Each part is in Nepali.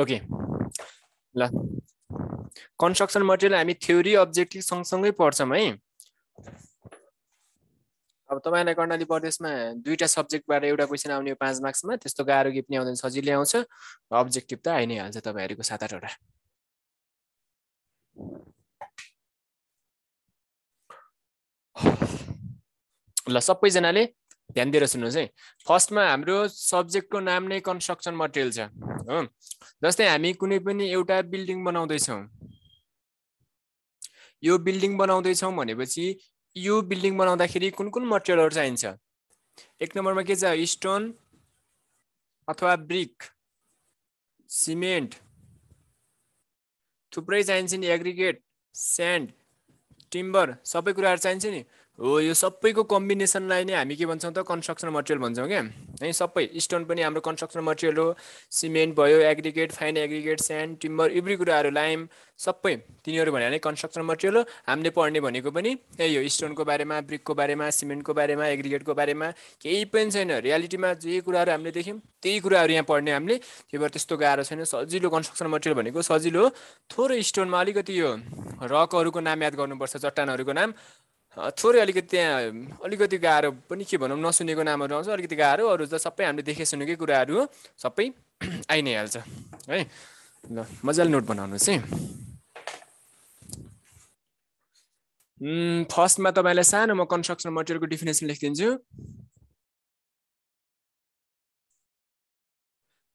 ओके ल कन्स्ट्रक्सन मटेरियल हामी थ्योरी अब्जेक्टिभ सँगसँगै पढ्छौँ है अब तपाईँलाई कर्णाली प्रदेशमा दुईवटा सब्जेक्टबाट एउटा क्वेसन आउने पाँच मार्क्समा त्यस्तो गाह्रो पनि आउँदैन सजिलै आउँछ अब्जेक्टिभ त आइ नै हाल्छ तपाईँहरूको सात आठवटा ल सबैजनाले ध्यान दिएर सुन्नुहोस् है फर्स्टमा हाम्रो सब्जेक्टको नाम नै कन्स्ट्रक्सन मटेरियल छ हो जस्तै हामी कुनै पनि एउटा बिल्डिङ बनाउँदैछौँ यो बिल्डिङ बनाउँदैछौँ भनेपछि यो बिल्डिङ बनाउँदाखेरि कुन कुन मटेरियलहरू चाहिन्छ एक नम्बरमा के छ स्टोन अथवा ब्रिक सिमेन्ट थुप्रै चाहिन्छ नि एग्रिगेट स्यान्ड टिम्बर सबै कुराहरू चाहिन्छ नि हो यो सबैको कम्बिनेसनलाई नै हामी के भन्छौँ त कन्स्ट्रक्सन मटेरियल भन्छौँ क्या है सबै स्टोन पनि हाम्रो कन्स्ट्रक्सन मटेरियल हो सिमेन्ट भयो aggregate fine aggregate sand timber every कुराहरू लाइम सबै तिनीहरू भनेर कन्स्ट्रक्सन मटेरियल हो हामीले पढ्ने भनेको पनि यही हो स्टोनको बारेमा ब्रिकको बारेमा सिमेन्टको बारेमा एग्रिगेटको बारेमा केही पनि छैन रियालिटीमा जे कुराहरू हामीले देख्यौँ त्यही कुराहरू यहाँ पढ्ने हामीले त्यही भएर त्यस्तो गाह्रो छैन सजिलो कन्स्ट्रक्सन मटेरियल भनेको सजिलो हो थोरै स्टोनमा अलिकति यो रकहरूको नाम याद गर्नुपर्छ चट्टानहरूको नाम थोरै अलिकति त्यहाँ अलिकति गाह्रो पनि के भनौँ नसुनेको नामहरू आउँछ अलिकति गाह्रो अरू त सबै हामीले देखे सुनेकै कुराहरू सबै आइ नै हाल्छ है ल मजाले नोट बनाउनुहोस् है फर्स्टमा तपाईँलाई सानो म कन्स्ट्रक्सन मटेरियलको डिफिनेसन लेखिदिन्छु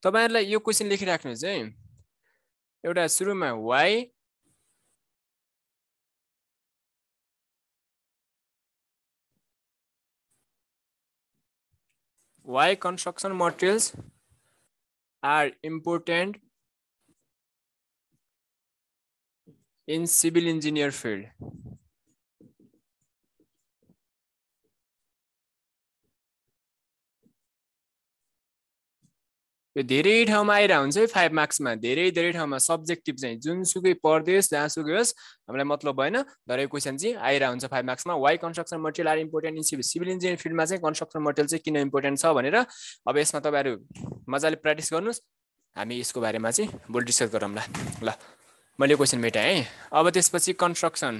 तपाईँहरूलाई यो क्वेसन लेखिराख्नुहोस् है एउटा सुरुमा why why construction materials are important in civil engineer field यो धेरै ठाउँमा आएर हुन्छ है फाइभ मार्क्समा धेरै धेरै ठाउँमा सब्जेक्टिभ चाहिँ जुनसुकै परदेश जहाँसुकै होस् हामीलाई मतलब भएन धेरै क्वेसन चाहिँ आएर हुन्छ फाइभ मार्क्समा why construction material are important in civil civil engineering फिल्डमा चाहिँ कन्स्ट्रक्सन मटेरियल चाहिँ किन इम्पोर्टेन्ट छ भनेर अब यसमा तपाईँहरू मजाले प्र्याक्टिस गर्नुहोस् हामी यसको बारेमा चाहिँ भोलि डिस्कस गरौँला ल मैले क्वेसन मेटाएँ है अब त्यसपछि कन्स्ट्रक्सन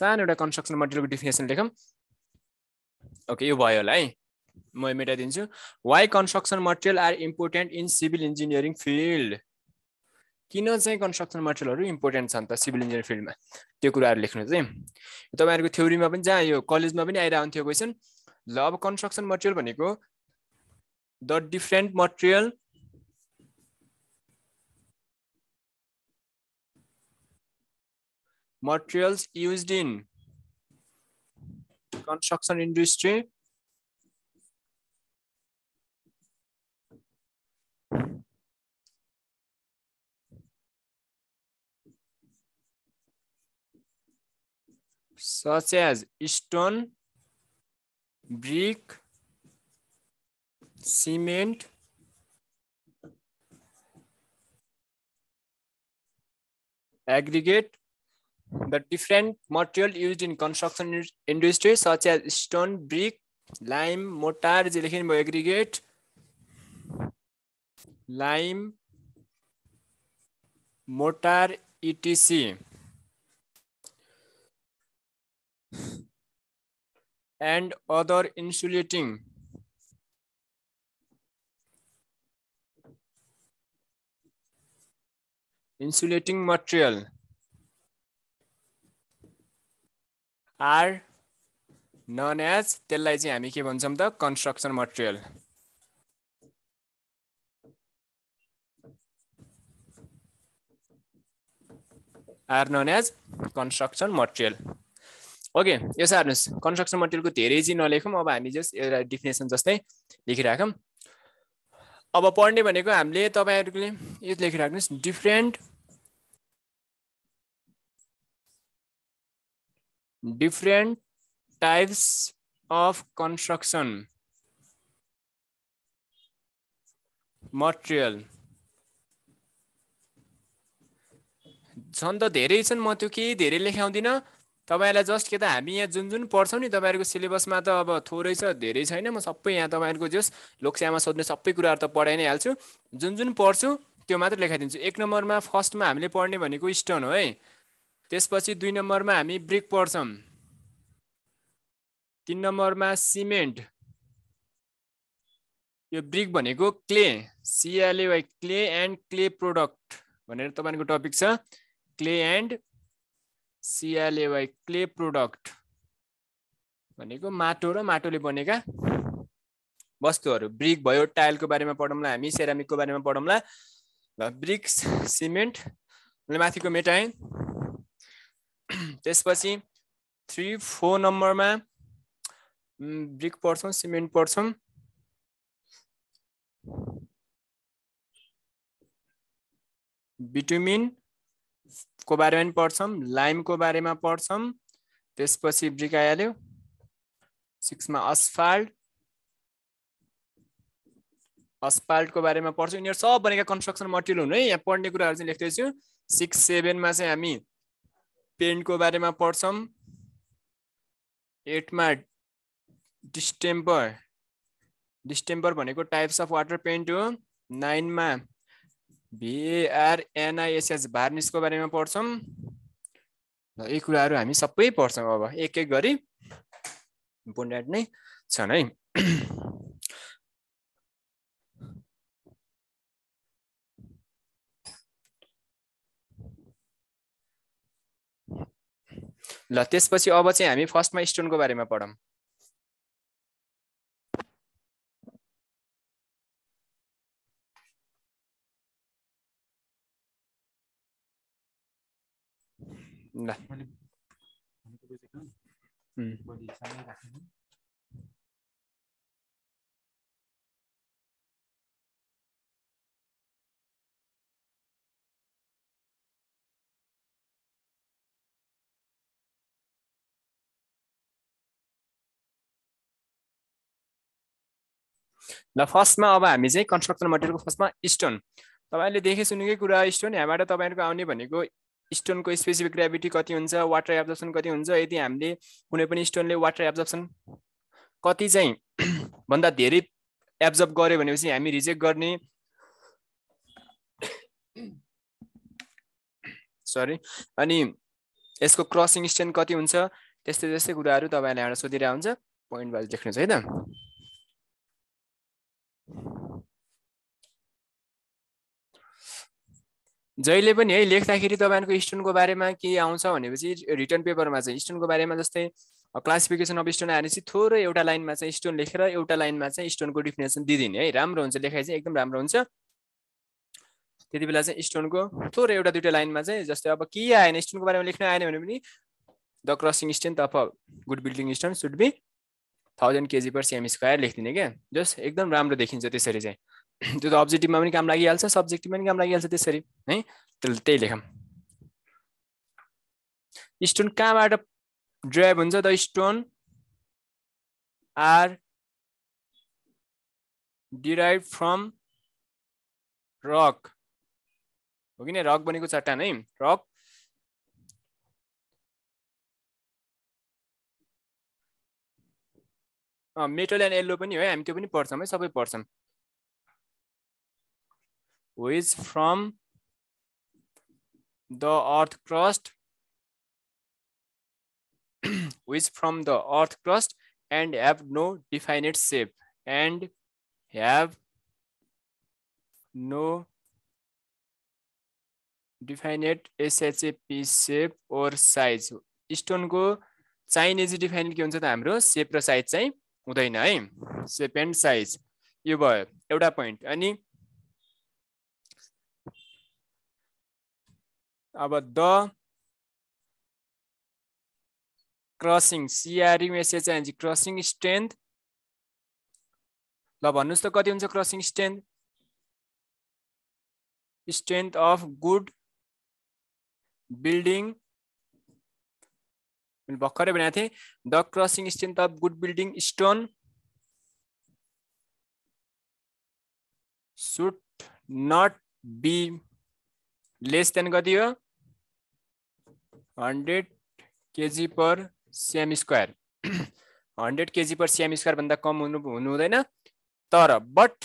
सानो एउटा कन्स्ट्रक्सन मटेरियलको डिफिनेसन लेखौँ ओके यो भयो होला है म मेटाइदिन्छु why construction material are important in civil engineering field किन चाहिँ कन्स्ट्रक्सन मटेरियलहरू इम्पोर्टेन्ट छन् त सिभिल इन्जिनियरिङ फिल्डमा त्यो कुराहरू लेख्नु चाहिँ तपाईँहरूको थ्योरीमा पनि जहाँ यो कलेजमा पनि आइरहन्थ्यो क्वेसन ल अब कन्स्ट्रक्सन मटेरियल भनेको the different material materials used in construction industry such as stone, brick, cement, aggregate, the different material used in construction industry such as stone brick lime mortar जे लेखेन भयो aggregate lime mortar etc and other insulating insulating material are known as त्यसलाई चाहिँ हामी के भन्छौँ त construction material are known as construction material okay यसो हेर्नुहोस् कन्स्ट्रक्सन मटेरियलको धेरै चाहिँ नलेखौँ अब हामी जस्ट एउटा डिफिनेसन जस्तै लेखिराखौँ अब पढ्ने भनेको हामीले तपाईँहरूले यो लेखिराख्नुहोस् different different types of construction material छन् त धेरै छन् म त्यो केही धेरै लेखाउँदिनँ तपाईँहरूलाई जस्ट के त हामी यहाँ जुन जुन पढ्छौँ नि तपाईँहरूको सिलेबसमा त अब थोरै छ धेरै छैन म सबै यहाँ तपाईँहरूको जस लोकसेवामा सोध्ने सबै कुराहरू त पढाइ नै हाल्छु जुन जुन पढ्छु त्यो मात्र लेखाइदिन्छु एक नम्बरमा फर्स्टमा हामीले पढ्ने भनेको स्टोन हो है त्यसपछि दुई नम्बरमा हामी ब्रिक पढ्छौँ तिन नम्बरमा सिमेन्ट यो ब्रिक भनेको clay C L A Y clay and clay product भनेर तपाईँको टपिक छ clay and C L A Y clay product भनेको माटो र माटोले बनेका वस्तुहरू ब्रिक भयो टाइलको बारेमा पढौँला हामी सेरामिकको बारेमा पढौँला ब्रिक्स सिमेन्ट मैले माथिको मेटाएँ त्यसपछि थ्री फोर नम्बरमा ब्रिक पढ्छौँ सिमेन्ट पढ्छौँ बिटुमिनको बारेमा पनि पढ्छौँ लाइमको बारेमा पढ्छौँ त्यसपछि ब्रिक आइहाल्यो सिक्समा अस्फाल्ट असपाल्टको बारेमा पढ्छौँ यिनीहरू सब भनेका कन्स्ट्रक्सन मटेरियल हुनु है यहाँ पढ्ने कुराहरू चाहिँ लेख्दैछु सिक्स सेभेनमा चाहिँ हामी पेन्टको बारेमा पढ्छौँ एटमा डिस्टेम्पर डिस्टेम्पर भनेको टाइप्स अफ वाटर पेन्ट हो नाइनमा भिएआरएनआइएसएस भार्निसको बारेमा पढ्छौँ यी कुराहरू हामी सबै पढ्छौँ अब एक एक गरी इम्पोर्टेन्ट नै छन् है ल त्यसपछि अब चाहिँ हामी फर्स्टमा स्टोनको बारेमा पढौँ ल ल फर्स्टमा अब हामी चाहिँ कन्स्ट्रक्सन मटेरियलको फर्स्टमा स्टोन तपाईँले देखे सुनेकै कुरा स्टोन यहाँबाट तपाईँहरूको आउने भनेको स्टोनको स्पेसिफिक ग्राभिटी कति हुन्छ वाटर एब्जर्प्सन कति हुन्छ यदि हामीले कुनै पनि स्टोनले वाटर एब्जर्प्सन कति चाहिँ भन्दा धेरै एब्जर्भ गर्यो भनेपछि हामी रिजेक्ट गर्ने सरी अनि यसको क्रसिङ स्टेन्ड कति हुन्छ त्यस्तै त्यस्तै कुराहरू तपाईँहरूले एउटा सोधिरहेको हुन्छ पोइन्ट वाइज लेख्नुहोस् है त जहिले पनि है लेख्दाखेरि तपाईँहरूको स्टोनको बारेमा के आउँछ भनेपछि रिटर्न पेपरमा चाहिँ स्टोनको बारेमा जस्तै क्लासिफिकेसन अफ स्टोन आएर चाहिँ थोरै एउटा लाइनमा चाहिँ स्टोन लेखेर एउटा लाइनमा चाहिँ स्टोनको डिफिनेसन दिइदिने है राम्रो हुन्छ लेखाइ चाहिँ एकदम राम्रो हुन्छ त्यति बेला चाहिँ स्टोनको थोरै एउटा दुइटा लाइनमा चाहिँ जस्तै अब के आएन स्टोनको बारेमा लेख्न आएन भने पनि the crushing strength of good building stone should be thousand KG per CM square लेखिदिने क्या जस एकदम राम्रो देखिन्छ त्यसरी चाहिँ त्यो त अब्जेक्टिभमा पनि काम लागिहाल्छ सब्जेक्टिभमा पनि काम लागिहाल्छ त्यसरी है त्यही लेखौँ स्टोन कहाँबाट ड्राइभ हुन्छ the stone are derive from rock हो कि नै रक बनेको चट्टान है रक मेटल एन्ड येल्लो पनि हो है हामी त्यो पनि पढ्छौँ है सबै पढ्छौँ which from the earth crust which from the earth crust and have no defined shape and have no definite S H A P shape or size स्टोनको चाहिने चाहिँ डिफाइन के हुन्छ त हाम्रो सेप र साइज चाहिँ हुँदैन है सेपेन्ड साइज यो भयो एउटा पोइन्ट अनि अब द क्रसिङ सिआरयुएसए चाहिँ क्रसिङ स्ट्रेन्थ ल भन्नुहोस् त कति हुन्छ crushing strength strength of good building भर्खर बनाए थे the crushing strength of good building stone should not be less than कति हो hundred KG per CM square hundred KG per CM square भाग कम होना तर but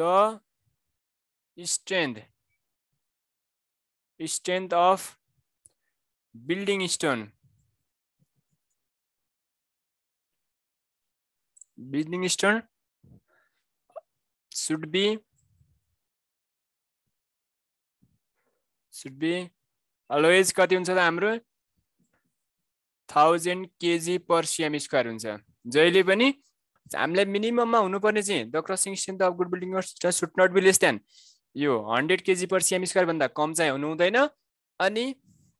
the strength strength of building stone building stone should be should be always कति हुन्छ त हाम्रो thousand KG per CM square हुन्छ जहिले पनि हामीलाई मिनिमममा हुनुपर्ने चाहिँ the crushing strength of good building should not be less than यो hundred KG per CM square भन्दा कम चाहिँ हुनु हुँदैन अनि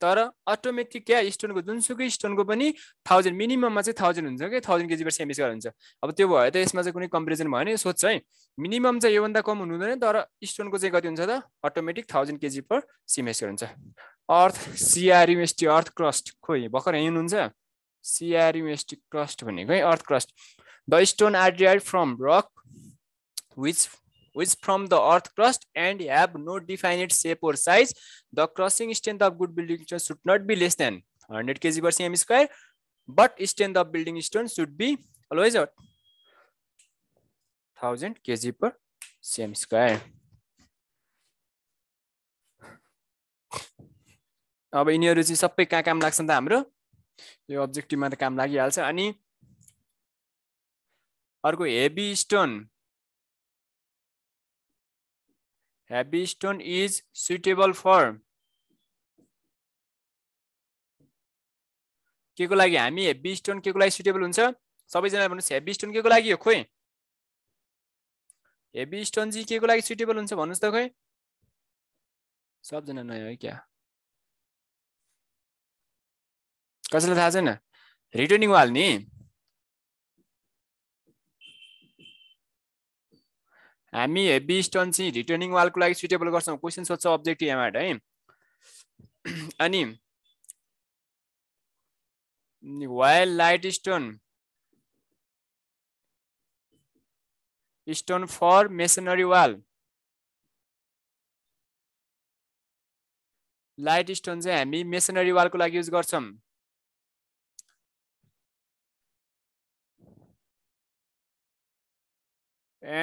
तर अटोमेटिक क्या स्टोनको जुनसुकै स्टोनको पनि थाउजन्ड मिनिमममा चाहिँ थाउजन्ड हुन्छ कि थाउजन्ड केजी पर गरेर हुन्छ अब त्यो भयो त यसमा चाहिँ कुनै कम्पेरिजन भयो नि सोध्छ है मिनिमम चाहिँ योभन्दा कम हुनु हुँदैन तर स्टोनको चाहिँ कति हुन्छ त अटोमेटिक थाउजन्ड केजी पर गरेर हुन्छ अर्थ सिआरयुएसटी अर्थ क्रस्ट खोइ भर्खर यहीँ हुनुहुन्छ सिआरयुएसटी क्रस्ट भनेको है earth crust the stone are derive from rock which which from the earth crust and have no definite shape or size. The crushing strength of good building stone should not be less than 100 kg per cm square, but strength of building stone should be always what? 1000 kg per cm square. अब यिनीहरू चाहिँ सबै कहाँ काम लाग्छ नि त हाम्रो यो अब्जेक्टिभमा त काम लागिहाल्छ अनि अर्को heavy stone heavy stone is suitable for के को लागि हामी हेभी स्टोन के को लागि सुटेबल हुन्छ सबैजना भन्नुहोस् हेभी स्टोन के को लागि हो खोइ हेभी स्टोन चाहिँ के को लागि सुटेबल हुन्छ भन्नुहोस् त खोइ सबजना नयाँ है क्या कसैलाई थाहा छैन रिटर्निङ वाल नि हामी हेभी स्टोन चाहिँ रिटर्निङ वालको लागि सुटेबल गर्छौँ क्वेसन सोध्छ अब्जेक्टिभ यहाँबाट है अनि wild light stone stone for masonry wall light stone चाहिँ हामी मेसनरी वालको लागि युज गर्छौँ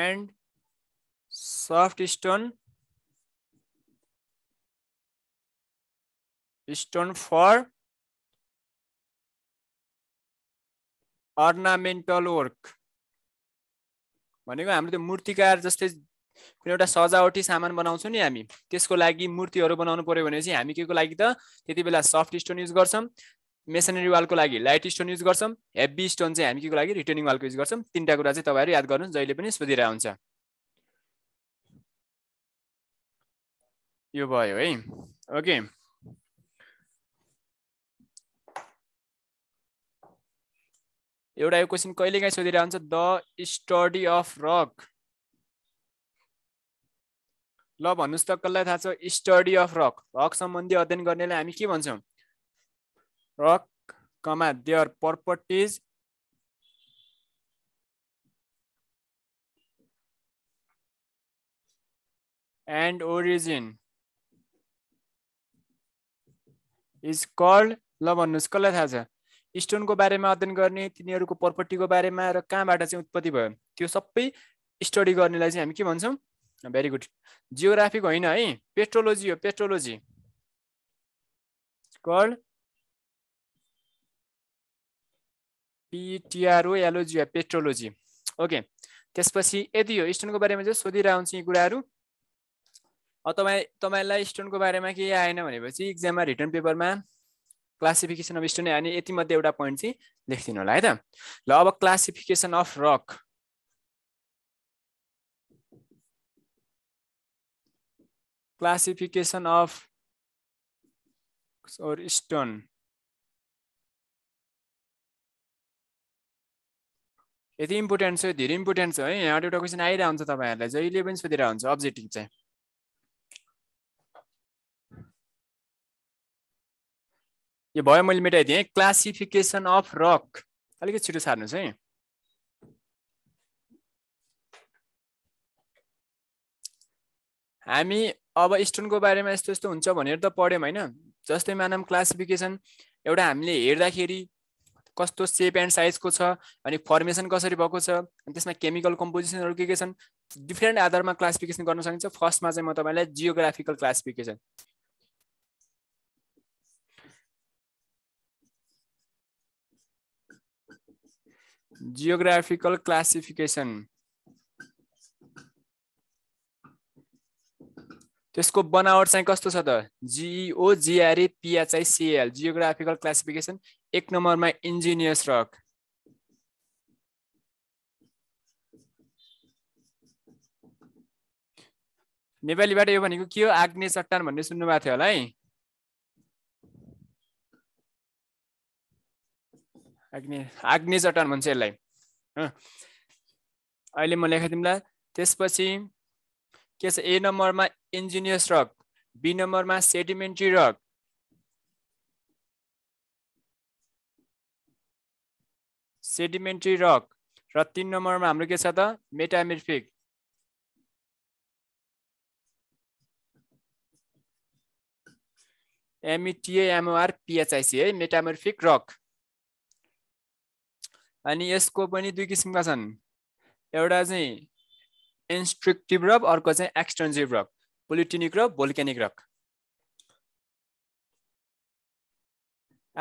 and soft stone stone for ornamental work भनेको हाम्रो त्यो मूर्तिकार जस्तै कुनै एउटा सजावटी सामान बनाउँछौँ नि हामी त्यसको लागि मूर्तिहरू बनाउनु पऱ्यो भने चाहिँ हामी के को लागि त त्यति बेला सफ्ट स्टोन युज गर्छौँ मेसनरी वालको लागि लाइट स्टोन युज गर्छौँ हेभी स्टोन चाहिँ हामी के को लागि रिटर्निङ वालको युज गर्छौँ तिनवटा कुरा चाहिँ तपाईँहरू याद गर्नु जहिले पनि सोधिरहेको हुन्छ यो भयो है ओके एउटा यो क्वेसन कहिलेकाहीँ सोधिरहन्छ द स्टडी अफ रक ल भन्नुहोस् त कसलाई थाहा छ स्टडी अफ रक रक सम्बन्धी अध्ययन गर्नेलाई हामी के भन्छौँ रक कमा their properties and origin is called ल भन्नुहोस् कसलाई थाहा छ स्टोनको बारेमा अध्ययन गर्ने तिनीहरूको प्रपर्टीको बारेमा र कहाँबाट चाहिँ उत्पत्ति भयो त्यो सबै स्टडी गर्नेलाई चाहिँ हामी के भन्छौँ भेरी गुड जियोग्राफिक होइन है पेट्रोलोजी हो पेट्रोलोजी कल्ड एलोजी पेट्रोलोजी ओके त्यसपछि यदि हो स्टोनको बारेमा चाहिँ सोधिरहन्छु यी कुराहरू तपाईँ तपाईँलाई स्टोनको बारेमा केही आएन भनेपछि इक्जाममा रिटर्न पेपरमा क्लासिफिकेसन अफ स्टोन अनि यतिमध्ये एउटा पोइन्ट चाहिँ लेखिदिनु होला है त ल अब classification of rock classification of or stone यति इम्पोर्टेन्ट छ धेरै इम्पोर्टेन्ट छ है यहाँबाट एउटा क्वेसन आइरहन्छ तपाईँहरूलाई जहिले पनि सोधिरहन्छ अब्जेक्टिभ चाहिँ यो भयो मैले मेटाइदिएँ क्लासिफिकेसन अफ रक अलिकति छिटो सार्नुहोस् है हामी अब स्टोनको बारेमा यस्तो यस्तो हुन्छ भनेर त पढ्यौँ होइन जस्तै मानौँ क्लासिफिकेसन एउटा हामीले हेर्दाखेरि कस्तो सेप एन्ड साइजको छ अनि फर्मेसन कसरी भएको छ अनि त्यसमा केमिकल कम्पोजिसनहरू के के छन् डिफ्रेन्ट आधारमा क्लासिफिकेसन गर्न सकिन्छ फर्स्टमा चाहिँ म तपाईँलाई जियोग्राफिकल क्लासिफिकेसन geographical classification. त्यसको बनावट चाहिँ कस्तो छ त जिइओ जिआरए पिएचआई जियोग्राफिकल क्लासिफिकेसन एक नम्बरमा इन्जिनियर्स रक नेपालीबाट यो भनेको के हो आग्ने चट्टान भन्ने सुन्नुभएको थियो होला है आग्ने आग्ने जटान भन्छ यसलाई अहिले म लेखाइदिउँला त्यसपछि के छ ए नम्बरमा इन्जिनियस रक बी नम्बरमा सेडिमेन्ट्री रक सेडिमेन्ट्री रक र तिन नम्बरमा हाम्रो के छ त मेटामिर्फिक एमइटिएमओआर पिएचआइसी है मेटामर्फिक रक अनि यसको पनि दुई किसिमका छन् एउटा चाहिँ इन्स्ट्रिक्टिभ रक अर्को चाहिँ एक्सटेन्सिभ रक पोलिटिनिक र भोल्केनिक रक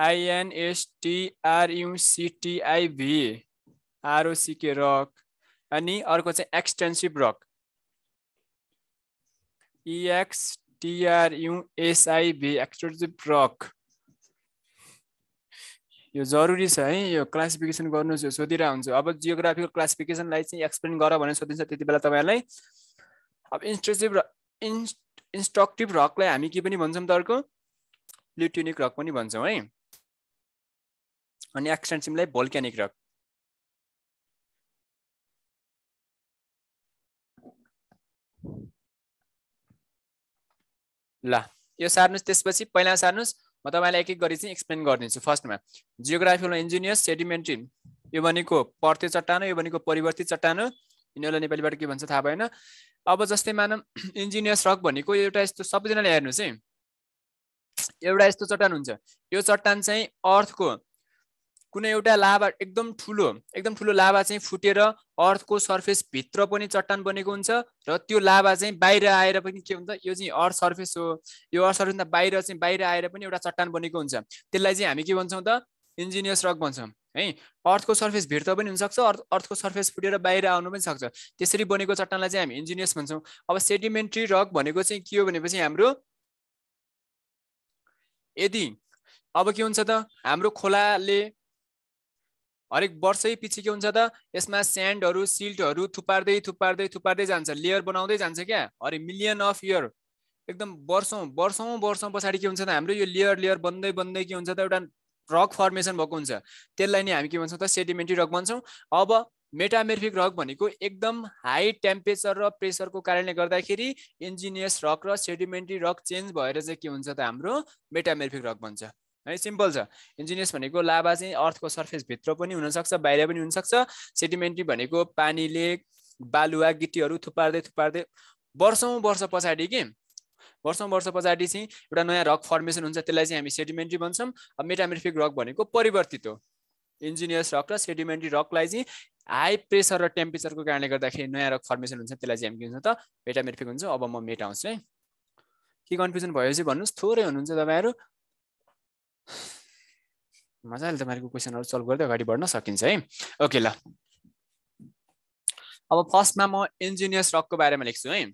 आइएनएसटिआरयुसिटिआइभी आरओसिके रक अनि अर्को चाहिँ extensive rock इएक्सटिआरयुएसआइभी e extensive rock यो जरुरी छ है यो क्लासिफिकेसन गर्नु सोधिरहेको हुन्छ अब जियोग्राफिकल क्लासिफिकेसनलाई चाहिँ एक्सप्लेन गर भनेर सोधिन्छ त्यति बेला तपाईँहरूलाई अब इन्स्ट्रक्टिभ र इन्स इन्स्ट्रक्टिभ रकलाई हामी के पनि भन्छौँ त अर्को लिट्युनिक रक पनि भन्छौँ है अनि एक्सटेन्सिमलाई भोल्क्यानिक रक ल यो सार्नुहोस् त्यसपछि पहिला सार्नुहोस् म तपाईँलाई एक एक गरी चाहिँ एक्सप्लेन गरिदिन्छु फर्स्टमा जियोग्राफिकल इन्जिनियर्स सेडिमेन्ट्री यो भनेको चट्टान चट्टानो यो भनेको परिवर्तित चट्टानो यिनीहरूलाई नेपालीबाट के भन्छ थाहा भएन अब जस्तै मानव इन्जिनियर्स रक भनेको एउटा यस्तो सबैजनाले हेर्नुहोस् है एउटा यस्तो चट्टान हुन्छ यो चट्टान चाहिँ अर्थको कुनै एउटा लाभा एकदम ठुलो एकदम ठुलो लाभा चाहिँ फुटेर अर्थको सर्फेसभित्र पनि चट्टान बनेको हुन्छ र त्यो लाभा चाहिँ बाहिर आएर पनि के हुन्छ यो चाहिँ अर्थ सर्फेस हो यो अर्थ सर्फेसभन्दा बाहिर चाहिँ बाहिर आएर पनि एउटा चट्टान बनेको हुन्छ त्यसलाई चाहिँ हामी के भन्छौँ त इन्जिनियस रक भन्छौँ है अर्थको सर्फेस भित्र पनि हुनसक्छ अर्थ अर्थको सर्फेस फुटेर बाहिर आउनु पनि सक्छ त्यसरी बनेको चट्टानलाई चाहिँ हामी इन्जिनियस भन्छौँ अब सेडिमेन्ट्री रक भनेको चाहिँ के हो भनेपछि हाम्रो यदि अब के हुन्छ त हाम्रो खोलाले हरेक वर्षै पछि के हुन्छ त यसमा स्यान्डहरू सिल्टहरू थुपार्दै थुपार्दै थुपार्दै जान्छ लेयर बनाउँदै जान्छ क्या अरे मिलियन अफ इयर एकदम वर्षौँ वर्षौँ वर्षौँ पछाडि के हुन्छ त हाम्रो यो लेयर लेयर बन्दै बन्दै के हुन्छ त एउटा रक फर्मेसन भएको हुन्छ त्यसलाई नै हामी के भन्छौँ त सेडिमेन्ट्री रक भन्छौँ अब मेटामेर्फिक रक भनेको एकदम हाई टेम्परेचर र प्रेसरको कारणले गर्दाखेरि इन्जिनियस रक र सेडिमेन्ट्री रक चेन्ज भएर चाहिँ के हुन्छ त हाम्रो मेटामेर्फिक रक भन्छ है सिम्पल छ इन्जिनियस भनेको लाभा चाहिँ अर्थको सर्फेसभित्र पनि हुनसक्छ बाहिर पनि हुनसक्छ सेडिमेन्ट्री भनेको पानीले बालुवा गिटीहरू थुपार्दै थुपार्दै वर्षौँ वर्ष पछाडि कि वर्षौँ वर्ष पछाडि चाहिँ एउटा नयाँ रक फर्मेसन हुन्छ त्यसलाई चाहिँ हामी सेडिमेन्ट्री भन्छौँ अब मेटामेट्रिक रक भनेको परिवर्तित हो इन्जिनियस रक र सेडिमेन्ट्री रकलाई चाहिँ हाई प्रेसर र टेम्परेचरको कारणले गर्दाखेरि नयाँ रक फर्मेसन हुन्छ त्यसलाई चाहिँ हामी के हुन्छ त मेटामेट्रिक हुन्छ अब म मेटाउँछु है के कन्फ्युजन भयो चाहिँ भन्नुहोस् थोरै हुनुहुन्छ तपाईँहरू मजाले तपाईँहरूको क्वेसनहरू सल्भ गर्दै अगाडि बढ्न सकिन्छ है ओके ल अब फर्स्टमा म इन्जिनियस रकको बारेमा लेख्छु है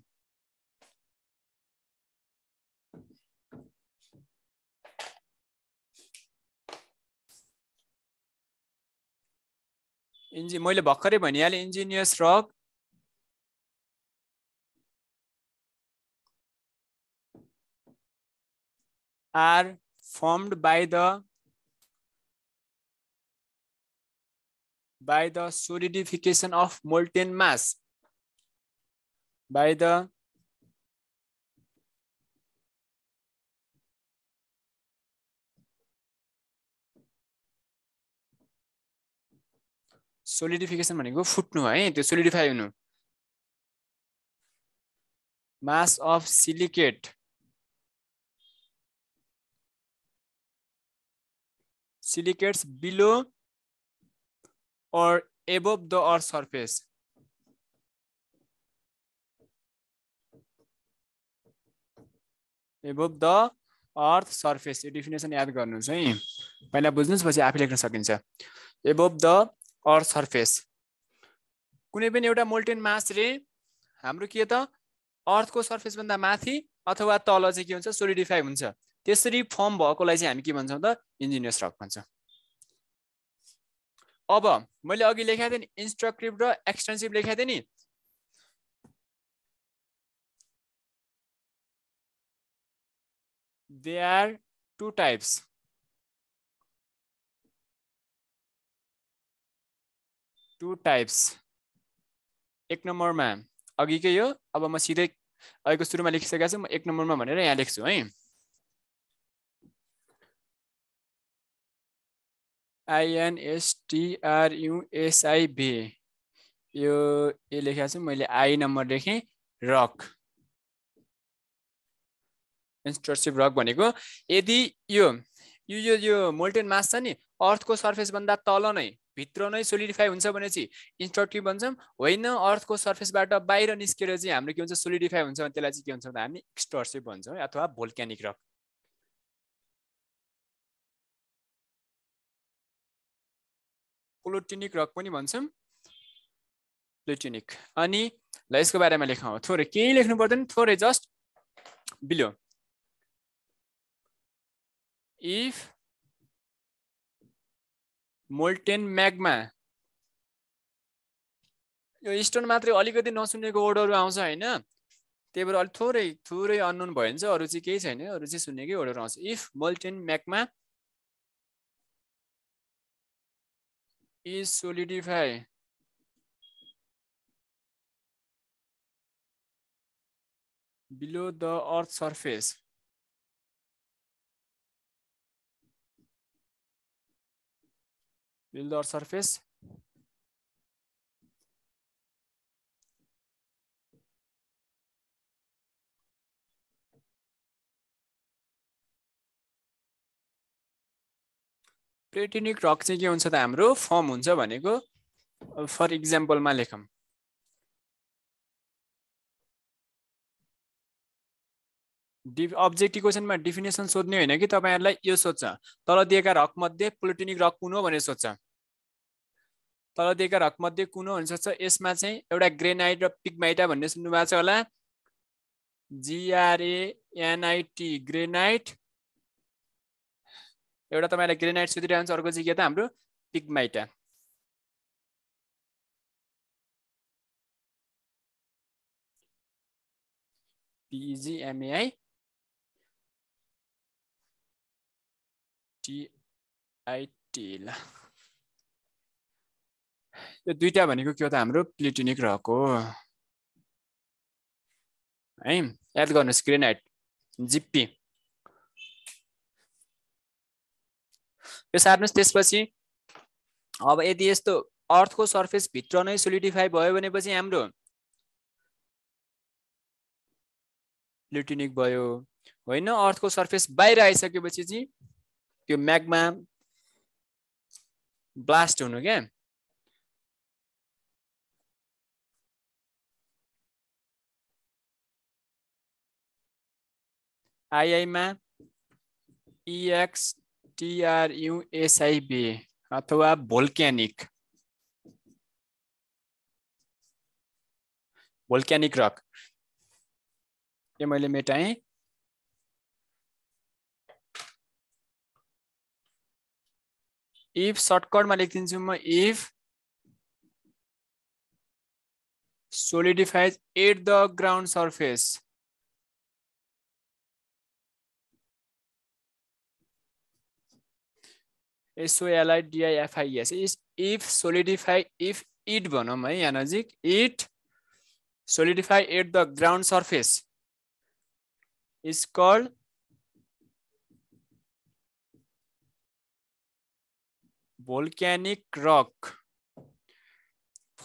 इन्जि मैले भर्खरै भनिहालेँ igneous rock are formed by the by the solidification of molten mass by the solidification money go foot no to solidify you know mass of silicate silicates below or above the earth surface. Above the earth surface यो डिफिनेसन याद गर्नुहोस् है पहिला बुझ्नुहोस् पछि आफै लेख्न सकिन्छ एबोभ द अर्थ सर्फेस कुनै पनि एउटा मोल्टेन मासले हाम्रो के त अर्थको सर्फेसभन्दा माथि अथवा तल चाहिँ के हुन्छ सोलिडिफाई हुन्छ त्यसरी फर्म भएकोलाई चाहिँ हामी के भन्छौँ त इन्जिनियर रक भन्छौँ अब मैले अघि लेखाएको थिएँ नि इन्स्ट्रक्टिभ र एक्सटेन्सिभ लेखाएको थिएँ नि they are two types two types एक नम्बरमा अघिकै हो अब म सिधै अहिलेको सुरुमा लेखिसकेको छु म एक नम्बरमा भनेर यहाँ लेख्छु है आइएनएसटिआरयुएसआइबी यो ए लेखेको छु मैले आई नम्बर लेखेँ रक इन्स्टरसिप रक भनेको यदि यो यो यो यो मोल्टेन मास छ नि अर्थको सर्फेसभन्दा तल नै भित्र नै सोलिडिफाई हुन्छ भने चाहिँ इन्स्ट्रक्टिभ भन्छौँ होइन अर्थको सर्फेसबाट बाहिर निस्केर चाहिँ हाम्रो के हुन्छ सोलिडिफाई हुन्छ भने त्यसलाई चाहिँ के हुन्छ भन्दा हामी एक्सटर्सिभ भन्छौँ अथवा भोल्क्यानिक रक प्लोटिनिक रक पनि भन्छौँ प्लुटिनिक अनि ल यसको बारेमा लेखौँ थोरै केही लेख्नु पर्दैन थोरै just below if molten magma यो स्टोन मात्रै अलिकति नसुनेको ओर्डरहरू आउँछ होइन त्यही भएर अलिक थोरै थोरै अननोन भयो भने चाहिँ अरू चाहिँ केही छैन अरू चाहिँ सुनेकै ओर्डर आउँछ if molten magma is solidify. below the earth surface. Below the earth surface plutonic rock चाहिँ के हुन्छ त हाम्रो फर्म हुन्छ भनेको फर इक्जाम्पलमा लेखौँ डि अब्जेक्टिभ क्वेसनमा डिफिनेसन सोध्ने होइन कि तपाईँहरूलाई यो सोध्छ तल दिएका रकमध्ये प्लेटिनिक रक कुन हो भनेर सोध्छ तल दिएका रकमध्ये कुन हो भने सोध्छ यसमा चाहिँ एउटा ग्रेनाइट र पिगमाइटा भन्ने सुन्नुभएको छ होला जिआरएनआइटी ग्रेनाइट एउटा तपाईँलाई ग्रेनाइट सुधिरहन्छ अर्को चाहिँ के त हाम्रो पिगमाइटा पिजिएमएआई यो दुइटा भनेको के हो त हाम्रो प्लेटोनिक रहेको है याद गर्नुहोस् ग्रेनाइट जिप्पी यो सार्नुहोस् त्यसपछि अब यदि यस्तो अर्थको सर्फेसभित्र नै सोलिडिफाई भयो भनेपछि हाम्रो लुटिनिक भयो होइन अर्थको सर्फेस बाहिर आइसकेपछि चाहिँ त्यो म्यागमा ब्लास्ट हुनु क्या आइआईमा E X e T R U S I B अथवा बोलकैनिक बोलकैनिक रक ये मैं मेटाएं इफ सर्टकट में लिखी दी if सोलिडिफाइज at the ground surface एसओएलआइडिआइएफआइएस is if solidify if it भनौँ है यहाँ नजिक it solidify at the ground surface is called भोल्क्यानिक rock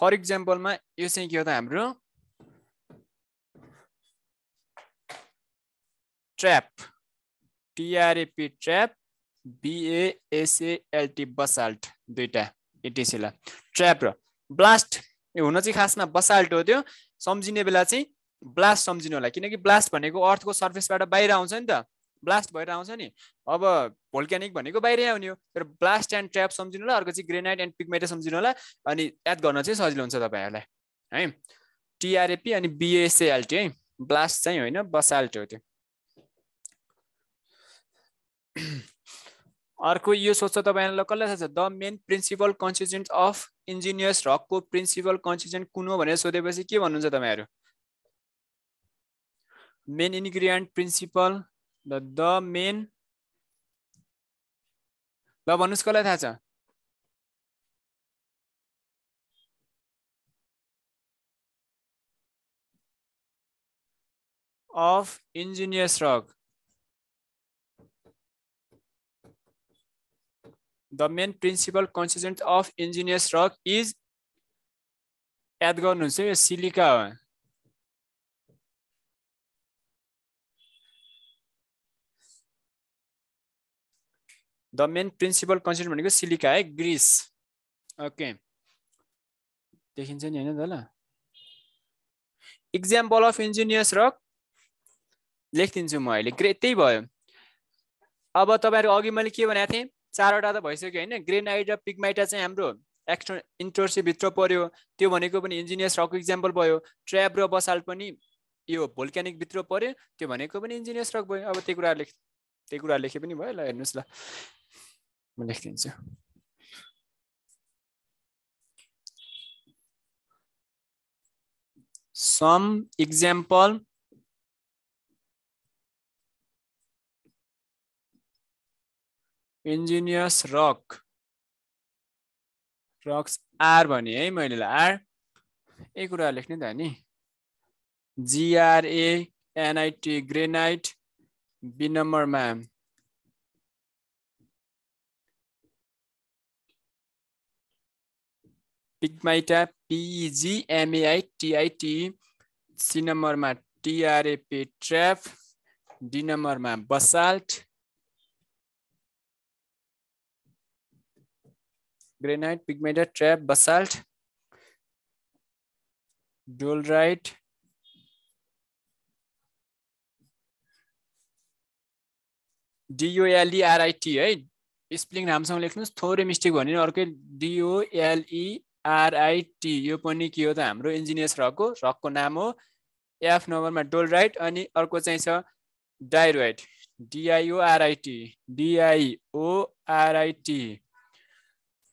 for इक्जाम्पलमा यो चाहिँ के हो त हाम्रो ट्र्याप टिआरएपी ट्र्याप बिएएसएलटी बसाल्ट दुईवटा एटिसीलाई ट्र्याप र ब्लास्ट यो हुन चाहिँ खासमा बसाल्ट हो त्यो सम्झिने बेला चाहिँ ब्लास्ट सम्झिनु होला किनकि ब्लास्ट भनेको अर्थको सर्फेसबाट बाहिर आउँछ नि त ब्लास्ट भएर आउँछ नि अब भोल्क्यानिक भनेको बाहिरै आउने हो तर ब्लास्ट एन्ड ट्र्याप सम्झिनु होला अर्को चाहिँ ग्रेनाइट एन्ड पिगमेटा सम्झिनु होला अनि याद गर्न चाहिँ सजिलो हुन्छ तपाईँहरूलाई है टिआरएपी अनि बिएसएलटी है ब्लास्ट चाहिँ होइन बसाल्ट हो त्यो अर्को यो सोध्छ तपाईँहरूलाई कसलाई थाहा छ the main principal consistent of इन्जिनियर्स रकको प्रिन्सिपल कन्सिस्टेन्ट कुन हो भनेर सोधेपछि के भन्नुहुन्छ तपाईँहरू main ingredient principal the the main ल भन्नुहोस् कसलाई थाहा छ अफ इन्जिनियर्स rock the main principal consistent of igneous rock is याद गर्नुहुन्छ यो सिलिका हो द मेन प्रिन्सिपल कन्सिस्टेन्ट भनेको सिलिका है ग्रिस ओके देखिन्छ नि होइन त ल इक्जाम्पल अफ इन्जिनियर्स रक लेखिदिन्छु म अहिले ग्रे त्यही भयो अब तपाईँहरू अघि मैले के भनेको थिएँ चारवटा त भइसक्यो होइन ग्रेनाइट र पिगमाइटा चाहिँ हाम्रो एक्स्ट्रा भित्र पऱ्यो त्यो भनेको पनि इन्जिनियर्स रक इक्जाम्पल भयो ट्र्याप र बसाल पनि यो भोल्क्यानिकभित्र पऱ्यो त्यो भनेको पनि इन्जिनियर्स रक भयो अब त्यही कुरा लेख त्यही कुरा लेखे पनि भयो ल हेर्नुहोस् ल म लेखिदिन्छु some example igneous rock rocks are भने है मैले आर ए कुरा लेख्ने त नि जिआरए एनआइटी ग्रेनाइट बी नम्बरमा पिकमाइटा पिइजिएमएआइटिआइटी सी नम्बरमा टिआरएपी ट्र्याप डी नम्बरमा basalt granite pigmated trap, basalt, dolerite, डियुएलइआरआइटी e है स्पेलिङ राम्रोसँग लेख्नुहोस् थोरै मिस्टेक भने अर्कै डियुएलइआरआइटी e यो पनि के हो त हाम्रो इन्जिनियर्स रक रकको नाम हो एफ नम्बरमा डोलराइट अनि अर्को चाहिँ छ डाइरोइट डिआइओआरआइटी डिआइओआरआइटी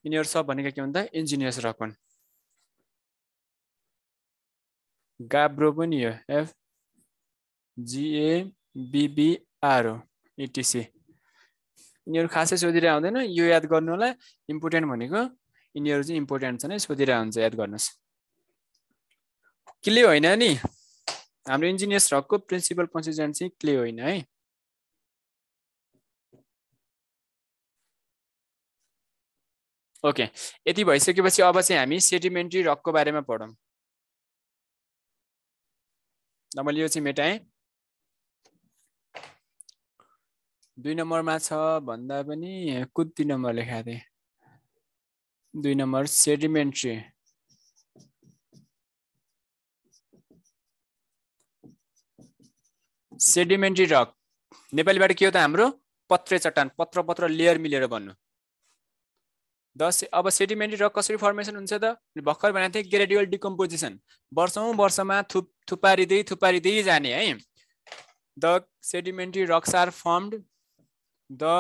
यिनीहरू सब भनेका के भन्दा इन्जिनियर्स रकन गाब्रो पनि हो एफ जिएबिबिआरओ इटिसी यिनीहरू खासै सोधिरहेको हुँदैन यो याद गर्नु होला इम्पोर्टेन्ट भनेको यिनीहरू चाहिँ इम्पोर्टेन्ट छ है सोधिरहेको हुन्छ याद गर्नुहोस् क्ले होइन नि हाम्रो इन्जिनियर्स रकको प्रिन्सिपल कन्सिडेन्ट चाहिँ क्ले होइन है ओके यति भइसकेपछि अब चाहिँ हामी सेडिमेन्ट्री रकको बारेमा पढौँ र मैले यो चाहिँ मेटाएँ दुई नम्बरमा छ भन्दा पनि कुद्ती नम्बर लेखाएको थिएँ दुई नम्बर सेडिमेन्ट्री सेडिमेन्ट्री रक नेपालीबाट के हो त हाम्रो पत्रे चट्टान पत्र पत्र लेयर मिलेर भन्नु द अब सेडिमेन्ट्री रक कसरी फर्मेसन हुन्छ त भर्खर भनेको थिएँ ग्रेडुअल डिकम्पोजिसन वर्षौँ वर्षमा थुप थुपारिँदै थुपारिँदै जाने है the sedimentary rocks are formed the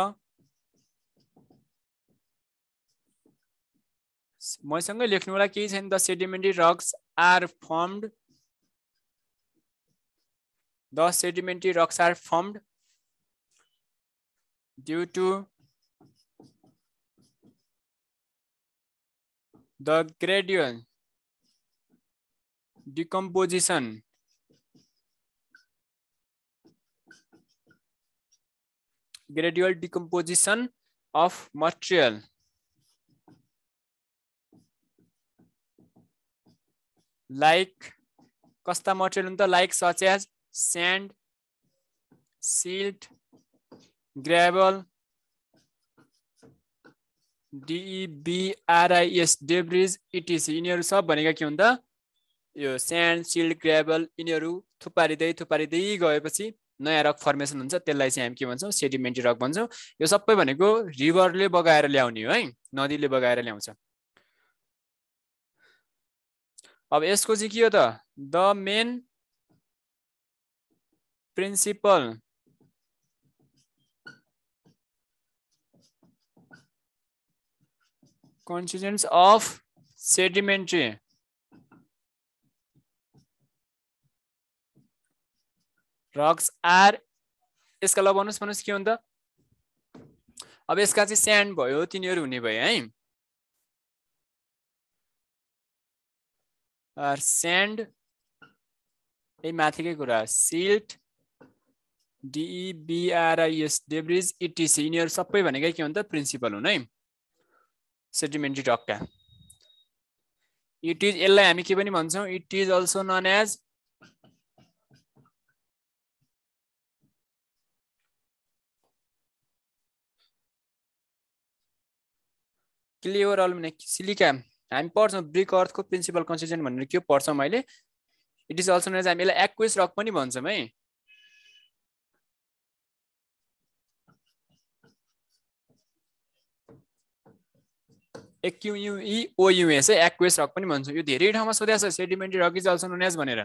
मैसँगै होला केही छैन the sedimentary rocks are formed the sedimentary rocks are formed due to the gradual decomposition gradual decomposition of material like material material हुन्छ like such as sand silt gravel D E B R I S debris E T C यिनीहरू सब भनेका के हुन्छ यो स्यान्ड सिल्ड ग्रेभल यिनीहरू थुपारिँदै थुपारिँदै गएपछि नयाँ रक फर्मेसन हुन्छ त्यसलाई चाहिँ हामी के भन्छौँ सेडिमेन्टी रक भन्छौँ यो सबै भनेको रिभरले बगाएर ल्याउने हो है नदीले बगाएर ल्याउँछ अब यसको चाहिँ के हो त the main principal constituents of sedimentary. Rocks are यसका ल भन्नुहोस् के हो त अब यसका चाहिँ स्यान्ड भयो तिनीहरू हुने भयो है स्यान्ड यही माथिकै कुरा सिल्ट एस डेब्रिज इटिसी यिनीहरू सबै भनेकै के हो त प्रिन्सिपल हुन् है सेडिमेन्ट्री ढक्का इट इज यसलाई हामी के पनि भन्छौँ it is also known as clay alumina silica हामी पढ्छौँ ब्रिक अर्थको प्रिन्सिपल कन्सिस्टेन्ट भनेर के पढ्छौँ मैले इट इज अल्सो नज हामी यसलाई एक्वेस रक पनि भन्छौँ है एक्युयुई ओयुएस है एक्वेस रक पनि भन्छु यो धेरै ठाउँमा सोध्याएको छ sedimentary rock is also known भनेर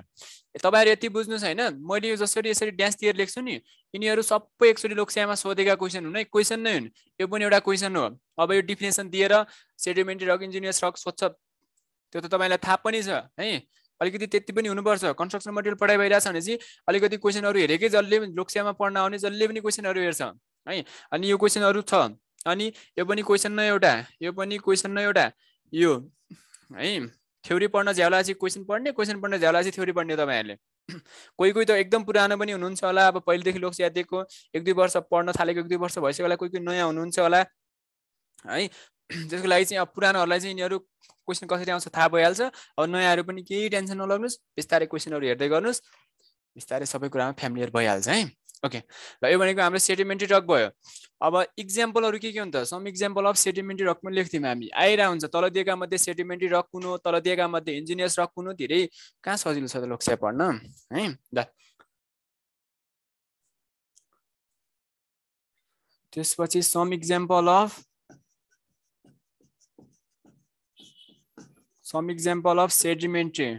तपाईँहरू यति बुझ्नुहोस् होइन मैले यो जसरी यसरी ड्यान्स दिएर लेख्छु नि यिनीहरू सबै एकचोटि लोकसेवामा सोधेका क्वेसन हुन् है क्वेसन नै हुन् यो पनि एउटा क्वेसन हो अब यो डिफिनेसन दिएर सेडिमेन्ट्री रक इन्जिनियर्स रक सोध्छ त्यो त तपाईँलाई थाहा पनि छ है अलिकति त्यति पनि हुनुपर्छ कन्स्ट्रक्सन मटेरियल पढाइ भइरहेछ भने चाहिँ अलिकति क्वेसनहरू हेरेकै जसले लोकसेवामा पढ्न आउने जसले पनि क्वेसनहरू हेर्छ है अनि यो क्वेसनहरू छ अनि यो पनि क्वेसन नै एउटा यो पनि क्वेसन नै एउटा यो है थ्योरी पढ्न झ्याउला चाहिँ क्वेसन पढ्ने क्वेसन पढ्न झ्याउला चाहिँ थ्योरी पढ्ने तपाईँहरूले कोही कोही त एकदम पुरानो पनि हुनुहुन्छ होला अब पहिलेदेखि दिएको एक दुई वर्ष पढ्न थालेको एक दुई वर्ष भइसक्यो होला कोही कोही नयाँ हुनुहुन्छ होला है त्यसको लागि चाहिँ अब पुरानोहरूलाई चाहिँ यिनीहरू क्वेसन कसरी आउँछ थाहा भइहाल्छ अब नयाँहरू पनि केही टेन्सन नलाग्नुहोस् बिस्तारै क्वेसनहरू हेर्दै गर्नुहोस् बिस्तारै सबै कुरामा फ्यामिलीहरू भइहाल्छ है ओके ल यो भनेको हाम्रो सेटिमेन्ट्री रक भयो अब इक्जाम्पलहरू के के हुन्छ some example of sedimentary rock पनि लेख्थ्यौँ हामी आइरहेको हुन्छ तल दिएका मध्ये सेटिमेन्ट्री रक कुन हो तल दिएका मध्ये इन्जिनियर्स रक कुन हो धेरै कहाँ सजिलो छ त लोकसा पढ्न है ल त्यसपछि some example of some example of sedimentary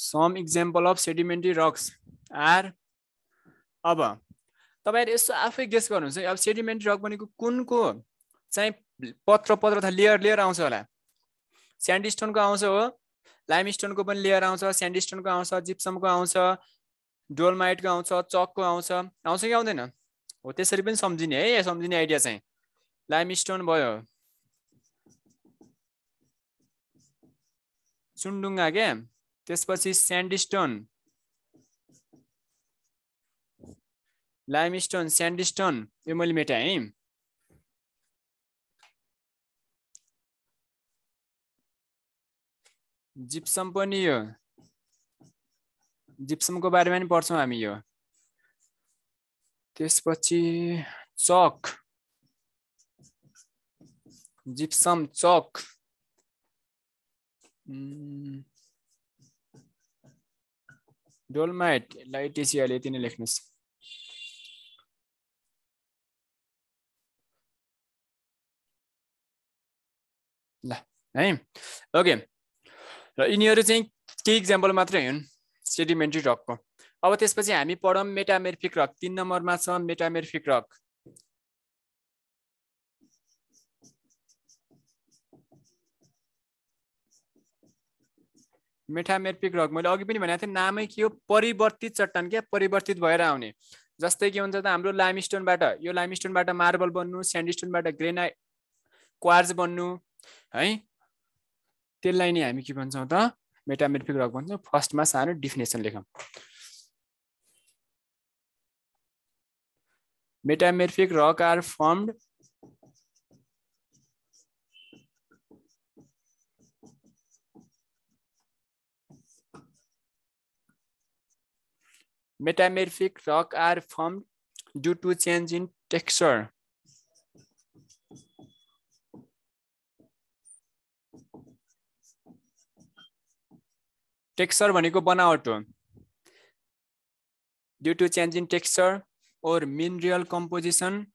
some example of sedimentary rocks are अब तपाईँहरू यसो आफै गेस गर्नुहुन्छ अब सेडिमेन्ट्री रक भनेको कुनको चाहिँ पत्र पत्र अथवा लेयर लेयर आउँछ होला स्यान्डस्टोनको आउँछ हो लाइमस्टोनको पनि लेयर आउँछ स्यान्डस्टोनको आउँछ जिप्समको आउँछ डोलमाइटको आउँछ चकको आउँछ आउँछ कि आउँदैन हो त्यसरी पनि सम्झिने है सम्झिने आइडिया चाहिँ लाइमस्टोन भयो सुनडुङ्गा क्या त्यसपछि स्यान्डस्टोन लाइमस्टोन स्यान्डस्टोन यो मैले मेटाएँ है जिप्सम पनि यो जिप्समको बारेमा नि पढ्छौँ हामी यो त्यसपछि चक जिप्सम चक डोलमाइट लाइटेसियाले यति नै लेख्नुहोस् ल है ओके र यिनीहरू चाहिँ केही इक्जाम्पल मात्रै हुन् सेडिमेन्ट्री रकको अब त्यसपछि हामी पढौँ मेटामेर्फिक रक तिन नम्बरमा छ मेटामेर्फिक रक मेटामेर्पिक रक मैले अघि पनि भनेको थिएँ नामै के हो परिवर्तित चट्टान क्या परिवर्तित भएर आउने जस्तै के हुन्छ त हाम्रो लाइमस्टोनबाट यो लाइमस्टोनबाट मार्बल बन्नु स्यान्डस्टोनबाट ग्रेना क्वार्ज बन्नु है त्यसलाई नै हामी के भन्छौँ त मेटामेर्पिक रक भन्छौँ फर्स्टमा सानो डिफिनेसन लेखौँ metamorphic rock are formed metamorphic rock are formed due to change in texture. Texture भनेको बनावट हो Due to change in texture or mineral composition.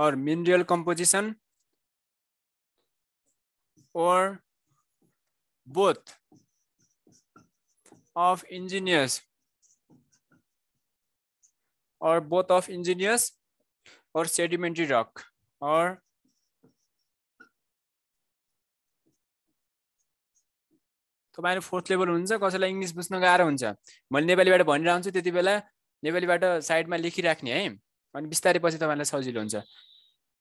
or mineral composition or both of engineers or both of engineers or sedimentary rock or तपाईँहरू फोर्थ लेभल हुनुहुन्छ कसैलाई इङ्ग्लिस बुझ्न गाह्रो हुन्छ मैले नेपालीबाट भनिरहन्छु त्यति बेला नेपालीबाट साइडमा लेखिराख्ने है अनि बिस्तारै पछि तपाईँलाई सजिलो हुन्छ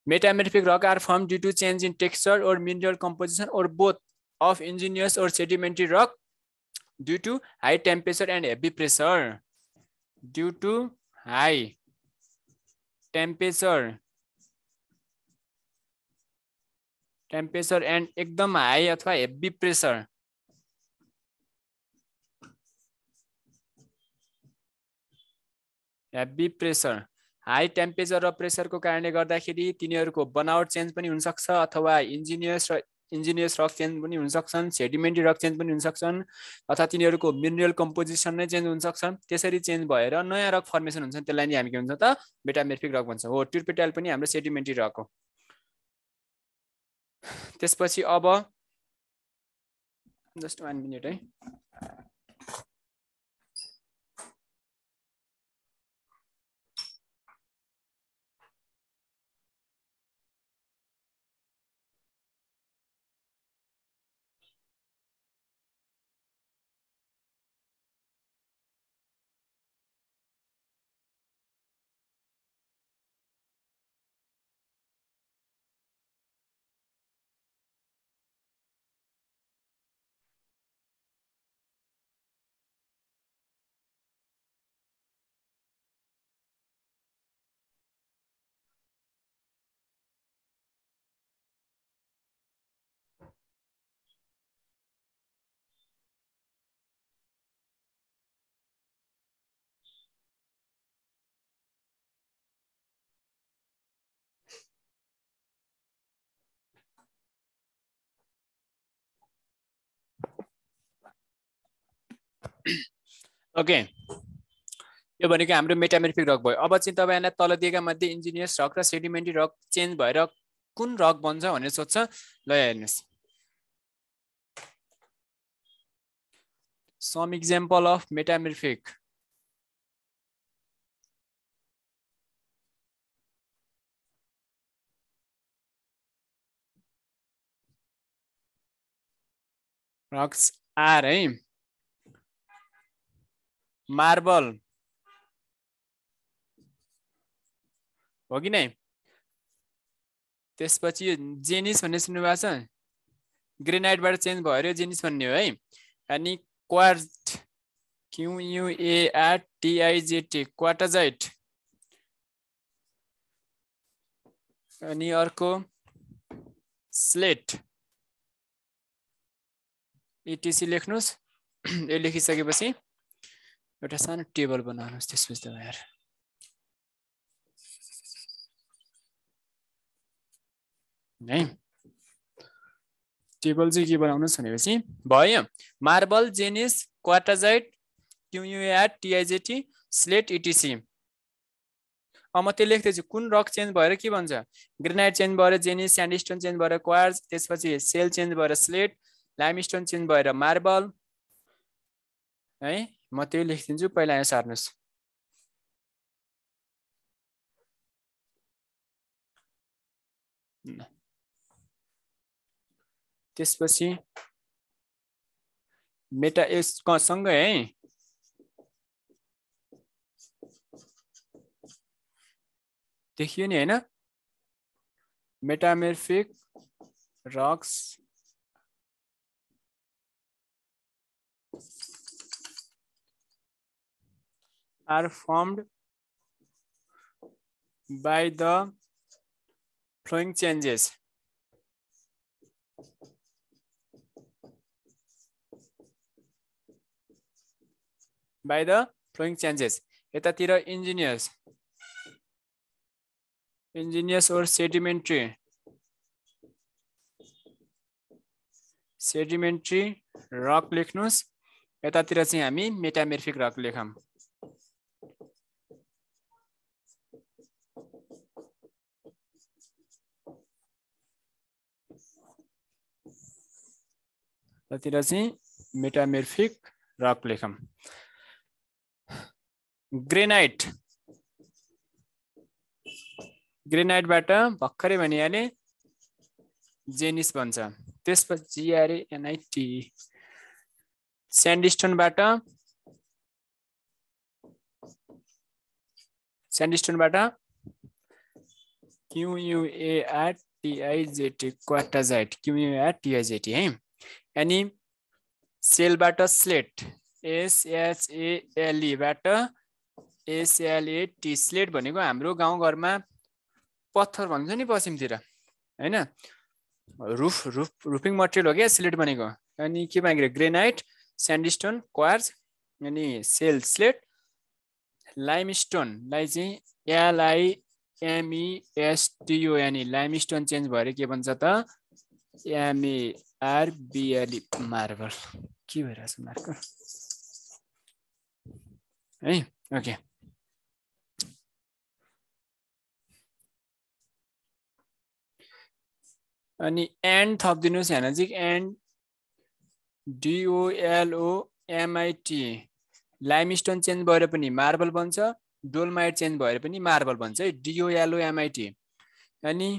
Metamorphic rock are formed due to change in texture or mineral composition or both of ingenious or sedimentary rock due to high temperature and heavy pressure. Due to high temperature temperature and ekdam high athwa heavy pressure heavy pressure high temperature र प्रेसरको कारणले गर्दाखेरि तिनीहरूको बनावट चेन्ज पनि हुनसक्छ अथवा इन्जिनियर्स र इन्जिनियर्स रक चेन्ज पनि हुनसक्छन् सेडिमेन्ट्री रक चेन्ज पनि हुनसक्छन् अथवा तिनीहरूको मिनरल कम्पोजिसन नै चेन्ज हुनसक्छन् त्यसरी चेन्ज भएर नयाँ रक फर्मेसन हुन्छन् त्यसलाई नि हामी के हुन्छ त बेटामेर्फिक रक भन्छौँ हो ट्युर्पेटाइल पनि हाम्रो सेडिमेन्टी रक हो त्यसपछि अब जस्ट वान मिनट है ओके यो भनेको हाम्रो मेटामेरिफिक रक भयो अब चाहिँ तपाईँहरूलाई तल दिएका मध्ये इन्जिनियर्स रक र सेडिमेन्ट्री रक चेन्ज भएर कुन रक बन्छ भनेर सोध्छ ल हेर्नुहोस् some example of metamorphic rocks are है मार्बल हो कि नै त्यसपछि यो जेनिस भन्ने सुन्नुभएको छ ग्रेनाइटबाट चेन्ज भयो अरे जेनिस भन्ने हो है अनि क्वार्ट क्युयुएआर टिआइजेटी क्वाटाजाइट अनि अर्को स्लेट इटिसी लेख्नुहोस् यो लेखिसकेपछि एउटा सानो टेबल बनाउनुहोस् त्यसपछि त है टेबल चाहिँ के बनाउनुहोस् भनेपछि भयो marble gneiss quartzite Q U R T I Z T slate E T C म त्यो लेख्दैछु कुन रक चेन्ज भएर के भन्छ ग्रेनाइट चेन्ज भएर जेनिस स्यान्डस्टोन चेन्ज भएर क्वार्स त्यसपछि सेल चेन्ज भएर स्लेट लाइमस्टोन चेन्ज भएर मार्बल है म त्यही लेखिदिन्छु पहिला यहाँ सार्नुहोस् त्यसपछि मेटा यससँगै है देखियो नि होइन metamorphic rocks are formed by the flowing changes. By the flowing changes. यतातिर engineers engineers or sedimentary sedimentary rock लेख्नुहोस् यतातिर चाहिँ हामी मेटामेर्फिक रक लेखौँ तिर चाहिँ मेटामेर्फिक रक लेखम ग्रेनाइट ग्रेनाइटबाट भर्खरै भनिहाले जेनिस भन्छ त्यसपछि जिआरए एनआइटी स्यान्डस्टोनबाट स्यान्डस्टोनबाट क्युयुएआरटिआइजेटी क्वाटाजाइट क्युयुआरटिआइजेटी है अनि सेलबाट स्लेट एसएचएलईबाट एसएलएटी स्लेट भनेको हाम्रो गाउँघरमा पत्थर भन्छ नि पश्चिमतिर होइन रुफ रुफ रुफिङ मटेरियल हो क्या स्लेट भनेको अनि के माग्यो ग्रेनाइट स्यान्डस्टोन क्वार्स अनि सेल स्लेट लाइमस्टोनलाई चाहिँ यानि लाइमस्टोन चेन्ज भएर के भन्छ त एम आर मार्बल के भइरहेछ मार्क है ओके अनि एन्ड थपिदिनुहोस् यहाँ नजिक and D O L O M I T limestone change भएर पनि मार्बल बन्छ डोलमाइट चेन्ज भएर पनि मार्बल बन्छ है डिओएलओ एमआइटी अनि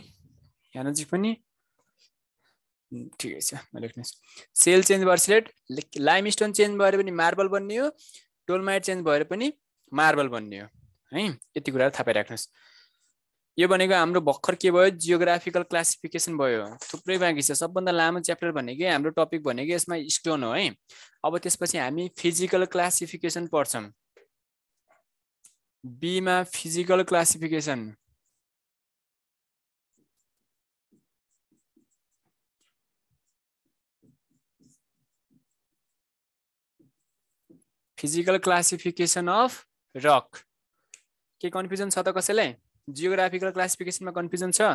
यहाँ नजिक पनि ठिकै छ लेख्नुहोस् सेल चेन्ज भएर सिलेट लाइम स्टोन चेन्ज भएर पनि मार्बल बन्ने हो टोलमाइट चेन्ज भएर पनि मार्बल बन्ने हो है यति कुराहरू थाहा पाइराख्नुहोस् यो भनेको हाम्रो भर्खर के भयो जियोग्राफिकल क्लासिफिकेसन भयो थुप्रै बाँकी छ सबभन्दा लामो च्याप्टर भनेकै हाम्रो टपिक भनेको यसमा स्टोन हो है अब त्यसपछि हामी फिजिकल क्लासिफिकेसन पढ्छौँ बीमा physical classification physical classification of rock के कन्फ्युजन छ त कसैलाई जियोग्राफिकल क्लासिफिकेसनमा कन्फ्युजन छ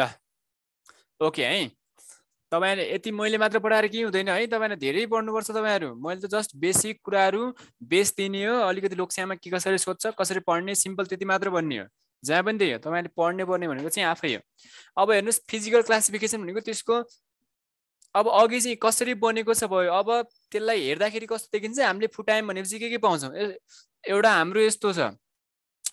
ल ओके है तपाईँहरूले यति मैले मात्र पढाएर केही हुँदैन है तपाईँले धेरै पढ्नुपर्छ तपाईँहरू मैले त जस्ट बेसिक कुराहरू बेस दिने हो अलिकति लोकस्यामा के कसरी सोध्छ कसरी पढ्ने सिम्पल त्यति मात्र भन्ने हो जहाँ पनि त्यही हो तपाईँले पढ्ने पर्ने भनेको चाहिँ आफै हो अब हेर्नुहोस् फिजिकल क्लासिफिकेसन भनेको त्यसको अब अघि चाहिँ कसरी बनेको छ भयो अब त्यसलाई हेर्दाखेरि कस्तो देखिन्छ हामीले फुटायौँ भनेपछि के के पाउँछौँ एउटा हाम्रो यस्तो छ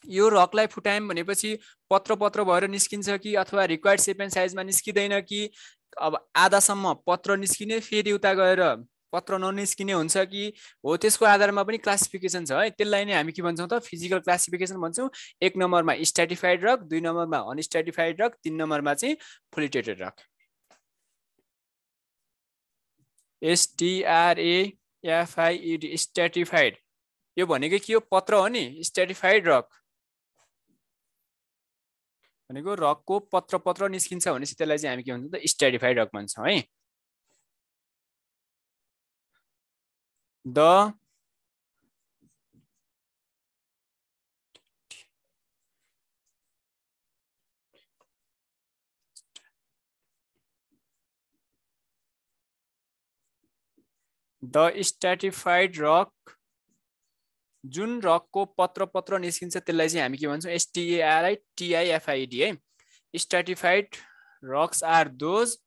यो रकलाई फुटायौँ भनेपछि पत्र पत्र भएर निस्किन्छ कि अथवा रिक्वायर्ड सेप एन्ड साइजमा निस्किँदैन कि अब आधासम्म पत्र निस्किने फेरि उता गएर पत्र ननिस्किने हुन्छ कि हो त्यसको आधारमा पनि क्लासिफिकेसन छ है त्यसलाई नै हामी के भन्छौँ त फिजिकल क्लासिफिकेसन भन्छौँ एक नम्बरमा स्ट्याटिफाइड रक दुई नम्बरमा अनस्ट्याटिफाइड रक तिन नम्बरमा चाहिँ फुलिटेटेड रक एफआइइडी स्ट्याटिफाइड यो भनेकै के हो पत्र हो नि स्ट्याटिफाइड रक भनेको रकको पत्र पत्र निस्किन्छ भनेपछि त्यसलाई चाहिँ हामी के भन्छौँ त स्ट्याटिफाइड रक भन्छौँ है द द stratified रक जुन रकको पत्र पत्र निस्किन्छ त्यसलाई चाहिँ हामी के भन्छौँ एसटिएआरआई टिआइएफआइडी है stratified rocks are those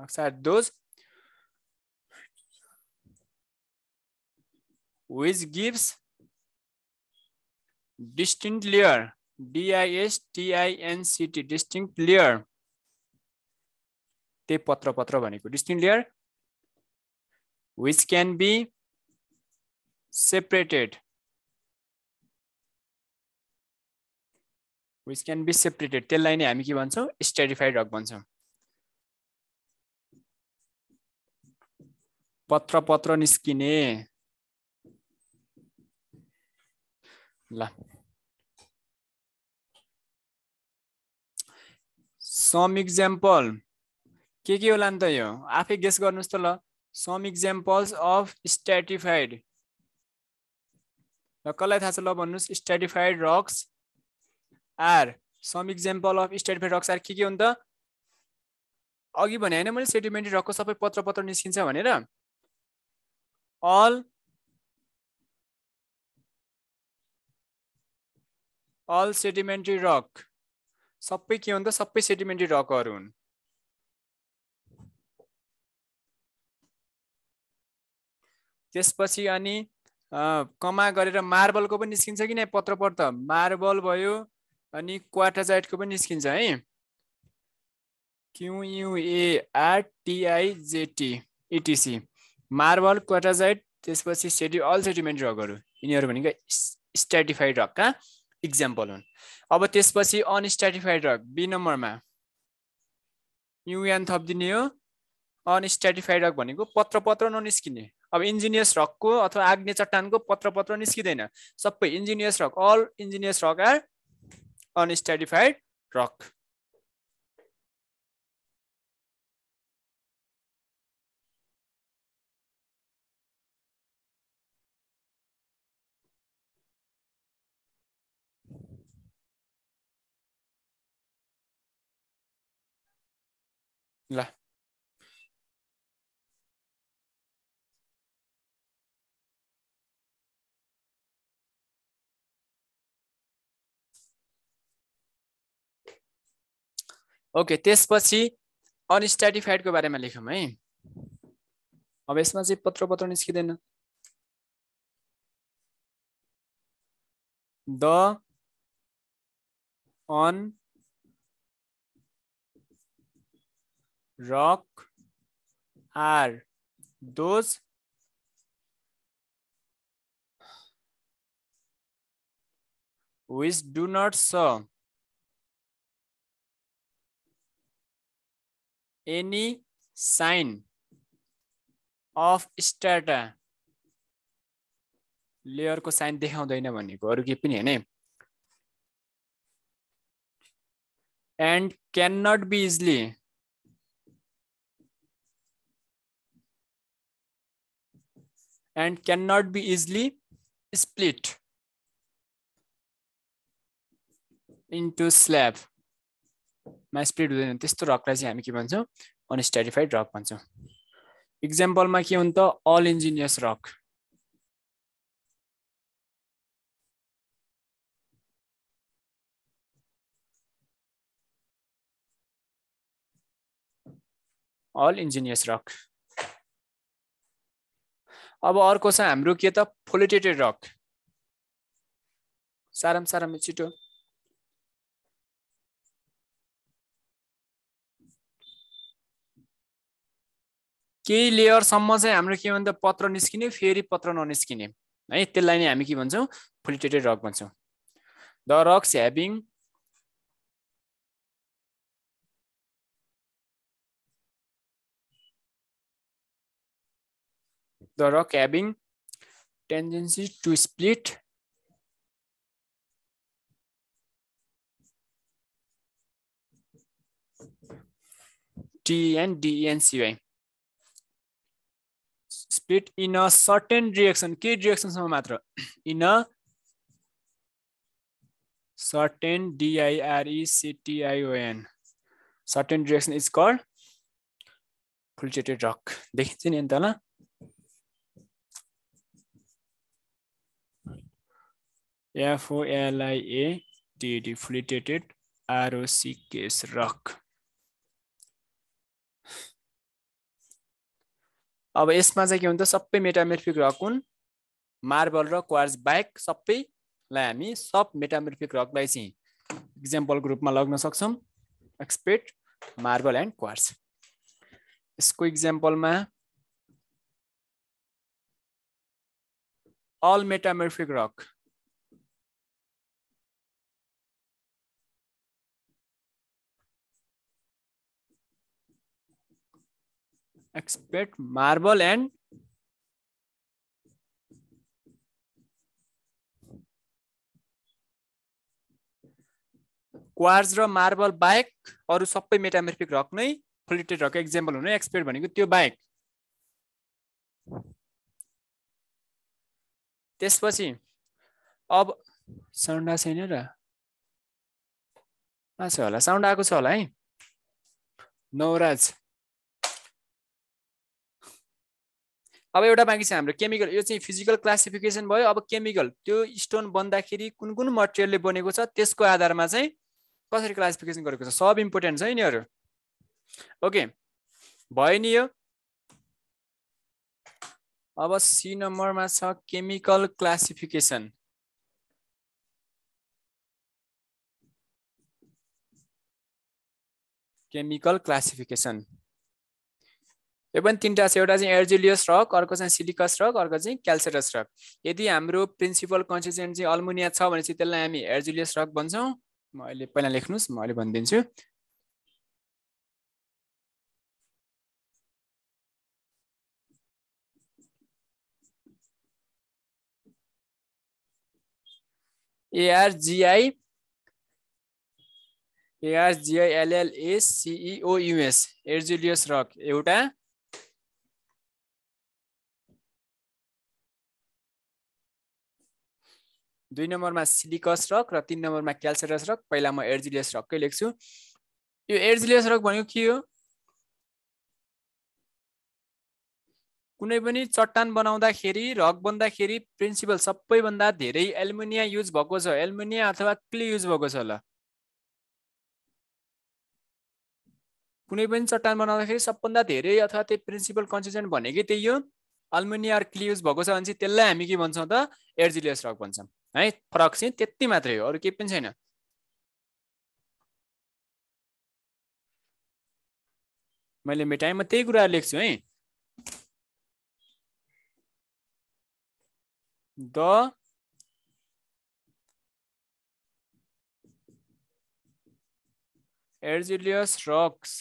rocks are those which gives distinct layer d i s त्यही पत्र पत्र भनेको distinct layer which can be separated which can be separated त्यसलाई नै हामी के भन्छौँ स्टेरिफाइड रक भन्छौँ पत्र पत्र निस्किने ल सम इक्जाम्पल के के होला नि त यो आफै गेस गर्नुहोस् त ल सम इक्जाम्पल्स अफ स्ट्याटिफाइड र कसलाई थाहा छ ल भन्नुहोस् stratified rocks are some example of stratified rocks are के के हो त अघि भने होइन मैले सेडिमेन्ट्री रकको सबै पत्र पत्र निस्किन्छ भनेर अल अल सेडिमेन्ट्री रक सबै के हुन् त सबै सेडिमेन्ट्री रकहरू हुन् त्यसपछि अनि कमा गरेर मार्बलको पनि निस्किन्छ कि नै पत्रपत्र त मार्बल भयो अनि क्वाटाजाइटको पनि निस्किन्छ है क्युयुएआरटिआइजेटी इटिसी मार्बल क्वाटाजाइट त्यसपछि सेडि अल सेडिमेन्ट रगहरू यिनीहरू भनेको स्ट्याटिफाइड रकका इक्जाम्पल हुन् अब त्यसपछि अनस्ट्याटिफाइड रक बी नम्बरमा युएन थपिदिने हो अनस्ट्याटिफाइड रक भनेको पत्र पत्र ननिस्किने अब इन्जिनियस रकको अथवा आग्ने चट्टानको पत्र पत्र निस्किँदैन सबै igneous rock all igneous rock are unstratified rock ल ओके त्यसपछि अनस्ट्याटिफाइडको बारेमा लेखौँ है अब यसमा चाहिँ पत्र पत्र निस्किँदैन the un rock are those which do not show any sign of strata को साइन देखाउँदैन और अरू केही पनि होइन and can not be easily and can not be easily split into slab मा स्प्रेड हुँदैन त्यस्तो रकलाई चाहिँ हामी के भन्छौँ अनस्ट्याटिफाइड रक भन्छौँ इक्जाम्पलमा के हुन्छ all igneous rock all igneous rock अब अर्को छ हाम्रो के त फोलिटेटेड रक सारम सारम छिटो केही लेयरसम्म चाहिँ हाम्रो के भन्दा पत्र निस्किने फेरि पत्र ननिस्किने है त्यसलाई नै हामी के भन्छौँ फुलिटेटेड रक भन्छौँ the रक्स having the rock having tendency to split T and split in a certain reaction के रिएक्सनसम्म मात्र in a certain डिआइआरइसिटिआइओएन certain reaction is call फुल्चेटेड rock देखिन्छ नि अन्त ल एफओएलआइएटिएडी फुलिटेटेड आरओसिकेस रक अब यसमा चाहिँ के हुन्छ सबै मेटामेर्फिक रकुन मार्बल र क्वार्स बाहेक सबैलाई हामी सब मेटामेर्फिक रकलाई चाहिँ इक्जाम्पलको रूपमा लग्न सक्छौँ एक्सपेट मार्बल एन्ड क्वार्स यसको इक्जाम्पलमा all metamorphic rock except marble and quartz र मार्बल बाहेक अरू सबै मेटामेर्फिक रक नै फ्लिटेड रक एक्जाम्पल हुने एक्सपेक्ट भनेको त्यो बाहेक त्यसपछि अब साउन्ड आएको छैन र आएको छ होला साउन्ड आएको छ होला है नौराज अब एउटा बाँकी छ हाम्रो केमिकल यो चाहिँ फिजिकल क्लासिफिकेसन भयो अब केमिकल त्यो स्टोन बन्दाखेरि कुन कुन मटेरियलले बनेको छ त्यसको आधारमा चाहिँ कसरी क्लासिफिकेसन गरेको छ सब इम्पोर्टेन्ट छ यिनीहरू ओके भयो नि यो अब सी नम्बरमा छ केमिकल क्लासिफिकेसन केमिकल क्लासिफिकेसन यो पनि तिनवटा छ एउटा चाहिँ एर्जिलियस रक अर्को चाहिँ सिलिकस रक अर्को चाहिँ क्याल्सेरस रक यदि हाम्रो प्रिन्सिपल कन्सिस्टेन्ट चाहिँ अल्मोनिया छ भने चाहिँ त्यसलाई हामी एर्जिलियस रक भन्छौँ म अहिले पहिला लेख्नुहोस् म अहिले भनिदिन्छु एआरजिआई एआरजिआई एलएलएस सिइओयुएस एर्जिलियस रक एउटा दुई नम्बरमा सिलिकस रक र तिन नम्बरमा क्याल्सेरस रक पहिला म एर्जिलियस रककै लेख्छु यो एर्जिलियस रक भनेको के हो कुनै पनि चट्टान बनाउँदाखेरि रक बन्दाखेरि प्रिन्सिपल सबैभन्दा धेरै एल्मुनिया युज भएको छ एल्मुनिया अथवा क्ले युज भएको छ ल कुनै पनि चट्टान बनाउँदाखेरि सबभन्दा धेरै अथवा त्यही प्रिन्सिपल कन्सिस्टेन्ट भनेकै त्यही हो अल्मुनिया क्ले युज भएको छ भने चाहिँ त्यसलाई हामी के भन्छौँ त एर्जिलियस रक भन्छौँ है फरक चाहिँ त्यति मात्रै हो अरू केही पनि छैन मैले म त्यही कुरा लेख्छु है the rocks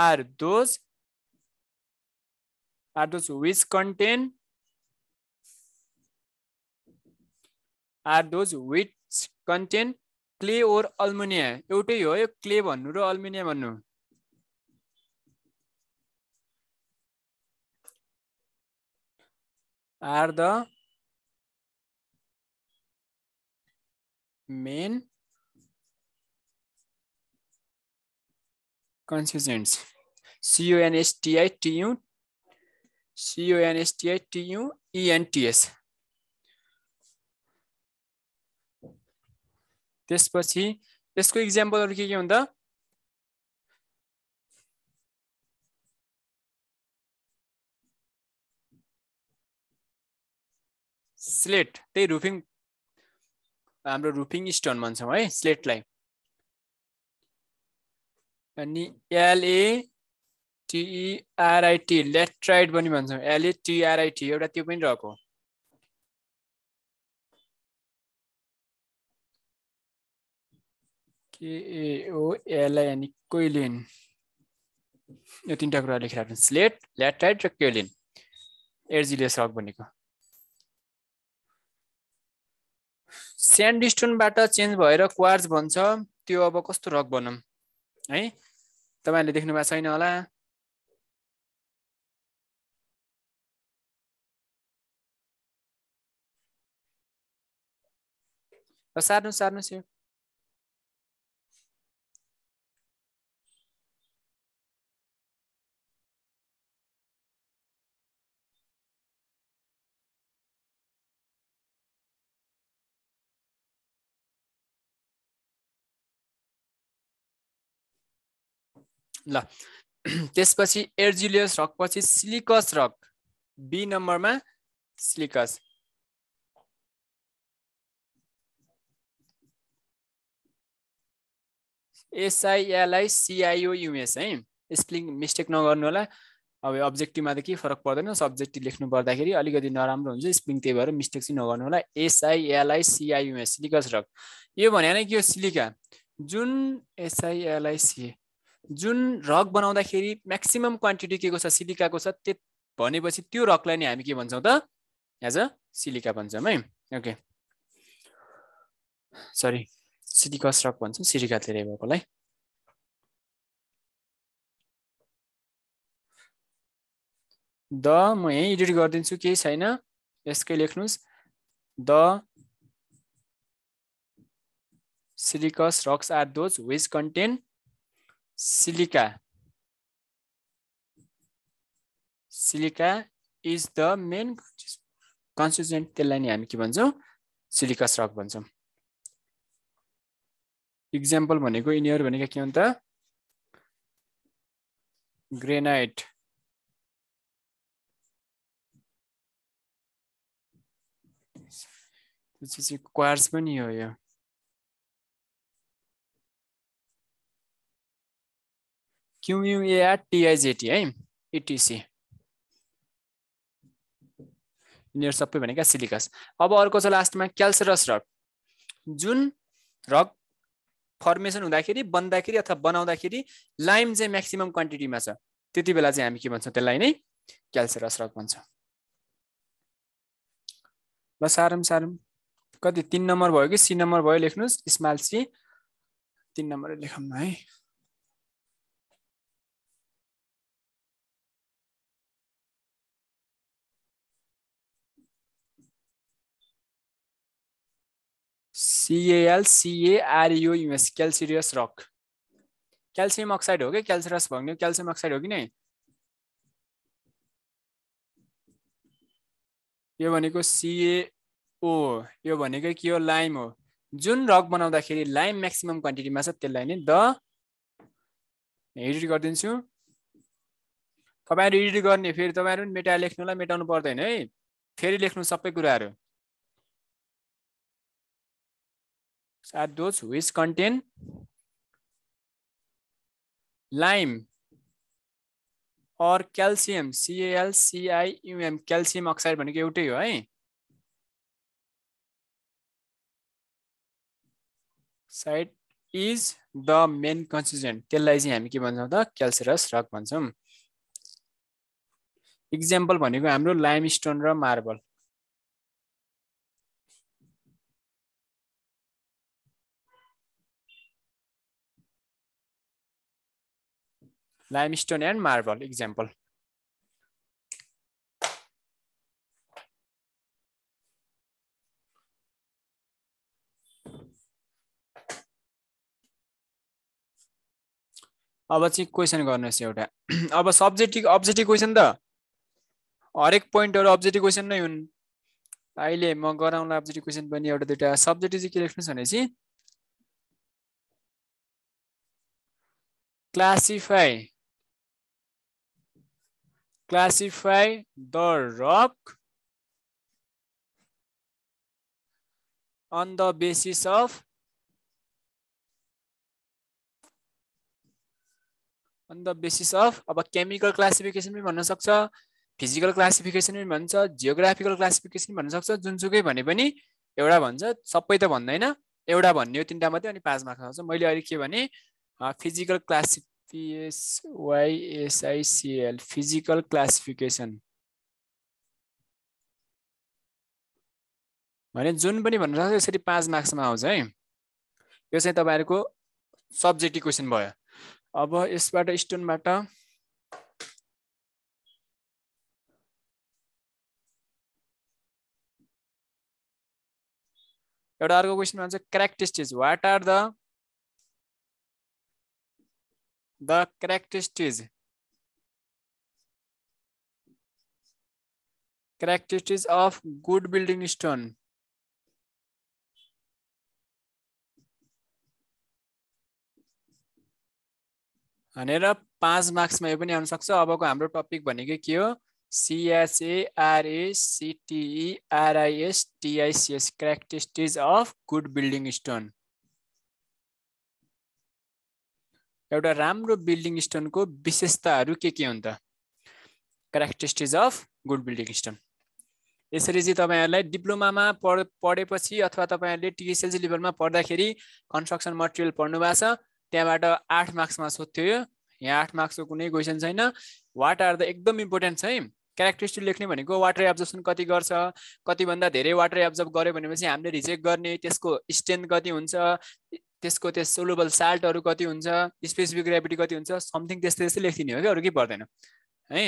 are those are those which content are those with content clay or alumina एउटै हो यो क्ले भन्नु र अल्मुनिया भन्नु are the main constituents C U N S T I T U C U N S T I T U E N T S त्यसपछि यसको इक्जाम्पलहरू के के हुन्छ स्लेट त्यही रुफिङ हाम्रो रुफिङ स्टोन भन्छौँ है स्लेटलाई अनि एलए टिइआरआइटी लेट्राइट पनि भन्छौँ एलए टिआरआइटी e एउटा त्यो पनि रहेको केएओ एलआई कोइलिन यो तिनवटा कुरा लेखेर हुन्छ स्लेट ल्याटाइट र क्वेलिन एर्जिलियस रक भनेको स्यान्डस्टोनबाट चेन्ज भएर क्वार्ज भन्छ त्यो अब कस्तो रक बनाऊँ है तपाईँहरूले देख्नु भएको छैन होला सार्नु सार्नुहोस् यो ल त्यसपछि एर्जिलियस रक पछि सिलिकस रक बी नम्बरमा सिलिकस एसआइएलआई सिआइओयुएस है स्पेलिङ मिस्टेक नगर्नु होला अब अब्जेक्टिभमा त के फरक पर्दैन सब्जेक्टिभ लेख्नु पर्दाखेरि अलिकति नराम्रो हुन्छ स्पेलिङ त्यही भएर मिस्टेक चाहिँ नगर्नु होला एसआइएलआई सिआइयुएस सिलिकस रक यो भने के हो सिलिका जुन एसआइएलआई सिए जुन रक बनाउँदाखेरि म्याक्सिमम् क्वान्टिटी के को छ सिलिकाको छ त्यो भनेपछि त्यो रकलाई नै हामी के भन्छौँ त एज अ सिलिका भन्छौँ है ओके सरी सिलिकस रक भन्छौँ सिलिका धेरै भएकोलाई द म यहीँ एडिट गरिदिन्छु केही छैन यसकै लेख्नुहोस् the siliceous rocks are those which content silica silica is the main constituent त्यसलाई नि हामी के भन्छौँ सिलिका स्रक भन्छौँ इक्जाम्पल भनेको यिनीहरू भनेको के हुन् त ग्रेनाइट त्यसपछि क्वार्स पनि हो यो क्युयुएआर टिआइजेटी है इटिसी e यिनीहरू सबै भनेका सिलिकस अब अर्को छ लास्टमा क्यालसरस रक जुन रक फर्मेसन हुँदाखेरि बन्दाखेरि अथवा बनाउँदाखेरि लाइम चाहिँ म्याक्सिमम क्वान्टिटीमा छ त्यति बेला चाहिँ हामी के भन्छौँ त्यसलाई नै क्यालसरस रक भन्छौँ ल सारम सारम कति तिन नम्बर भयो कि सी नम्बर भयो लेख्नुहोस् स्मल सी तिन नम्बर लेखौँ न है R U U S calcareous rock calcium oxide हो कि क्याल्सिरस भन्ने क्याल्सियम अक्साइड हो कि नै यो भनेको सिएओ यो भनेको के हो लाइम हो जुन रक बनाउँदाखेरि लाइम म्याक्सिमम् क्वान्टिटीमा छ त्यसलाई नै द एडिट गरिदिन्छु तपाईँहरू एडिट गर्ने फेरि तपाईँहरू पनि मेटा लेख्नुलाई मेटाउनु पर्दैन है फेरि लेख्नु सबै कुराहरू are those which contain lime or calcium C-A-L-C-I-U-M, calcium oxide भनेको एउटै हो है site is the main constituent त्यसलाई चाहिँ हामी के भन्छौँ त क्याल्सियस रक भन्छौँ इक्जाम्पल भनेको हाम्रो लाइम स्टोन र marble limestone and marble example. अब चाहिँ क्वेसन गर्नुहोस् एउटा अब सब्जेक्टिभ अब्जेक्टिभ क्वेसन त हरेक पोइन्टहरू अब्जेक्टिभ क्वेसन नै हुन् अहिले म गराउँला अब्जेक्टिभ क्वेसन पनि एउटा दुइटा सब्जेक्टिभ चाहिँ के लेख्नुहोस् भनेपछि classify classify the rock on the basis of on the basis of अब chemical classification भन्न सक्छ physical classification पनि भन्छ geographical classification भन्न सक्छ जुनसुकै भने पनि एउटा भन्छ सबै त भन्दैन एउटा भन्ने हो तिनवटा मात्रै अनि पाँच मार्क्स आउँछ मैले अहिले के भने फिजिकल PSYSICL, फिजिकल classification. भने जुन पनि भन्नु सक्छ यसरी पाँच मार्क्समा आउँछ है यो चाहिँ तपाईँहरूको सब्जेक्टिभ क्वेसन भयो अब यसबाट स्टोनबाट एउटा अर्को क्वेसनमा आउँछ characteristics what are the the correct stage. Characteristics of good building stone. भनेर पाँच मार्क्समा यो पनि आउन सक्छ अबको हाम्रो टपिक भनेको के हो सिएसएआरएसिटिआरआइएस टिआइसिएस अफ गुड बिल्डिङ स्टोन एउटा राम्रो बिल्डिङ स्टोनको विशेषताहरू के के हुन् त characteristics of good building stone यसरी चाहिँ तपाईँहरूलाई डिप्लोमामा पढ पढेपछि अथवा तपाईँहरूले टिएसएलसी लेभलमा पढ्दाखेरि कन्स्ट्रक्सन मटेरियल पढ्नु भएको छ त्यहाँबाट आठ मार्क्समा सोध्थ्यो यो यहाँ आठ मार्क्सको कुनै क्वेसन छैन वाट आर द एकदम इम्पोर्टेन्ट छ है क्यारेक्टरिस्टिक लेख्ने भनेको वाटर एब्जर्सन कति गर्छ कतिभन्दा धेरै वाटर एब्जर्भ गऱ्यो भनेपछि हामीले रिजेक्ट गर्ने त्यसको स्ट्रेन्थ कति हुन्छ त्यसको त्यो सोलुबल साल्टहरू कति हुन्छ स्पेसिफिक ग्राभिटी कति हुन्छ समथिङ त्यस्तै त्यस्तै लेखिदिने हो कि अरू केही पर्दैन है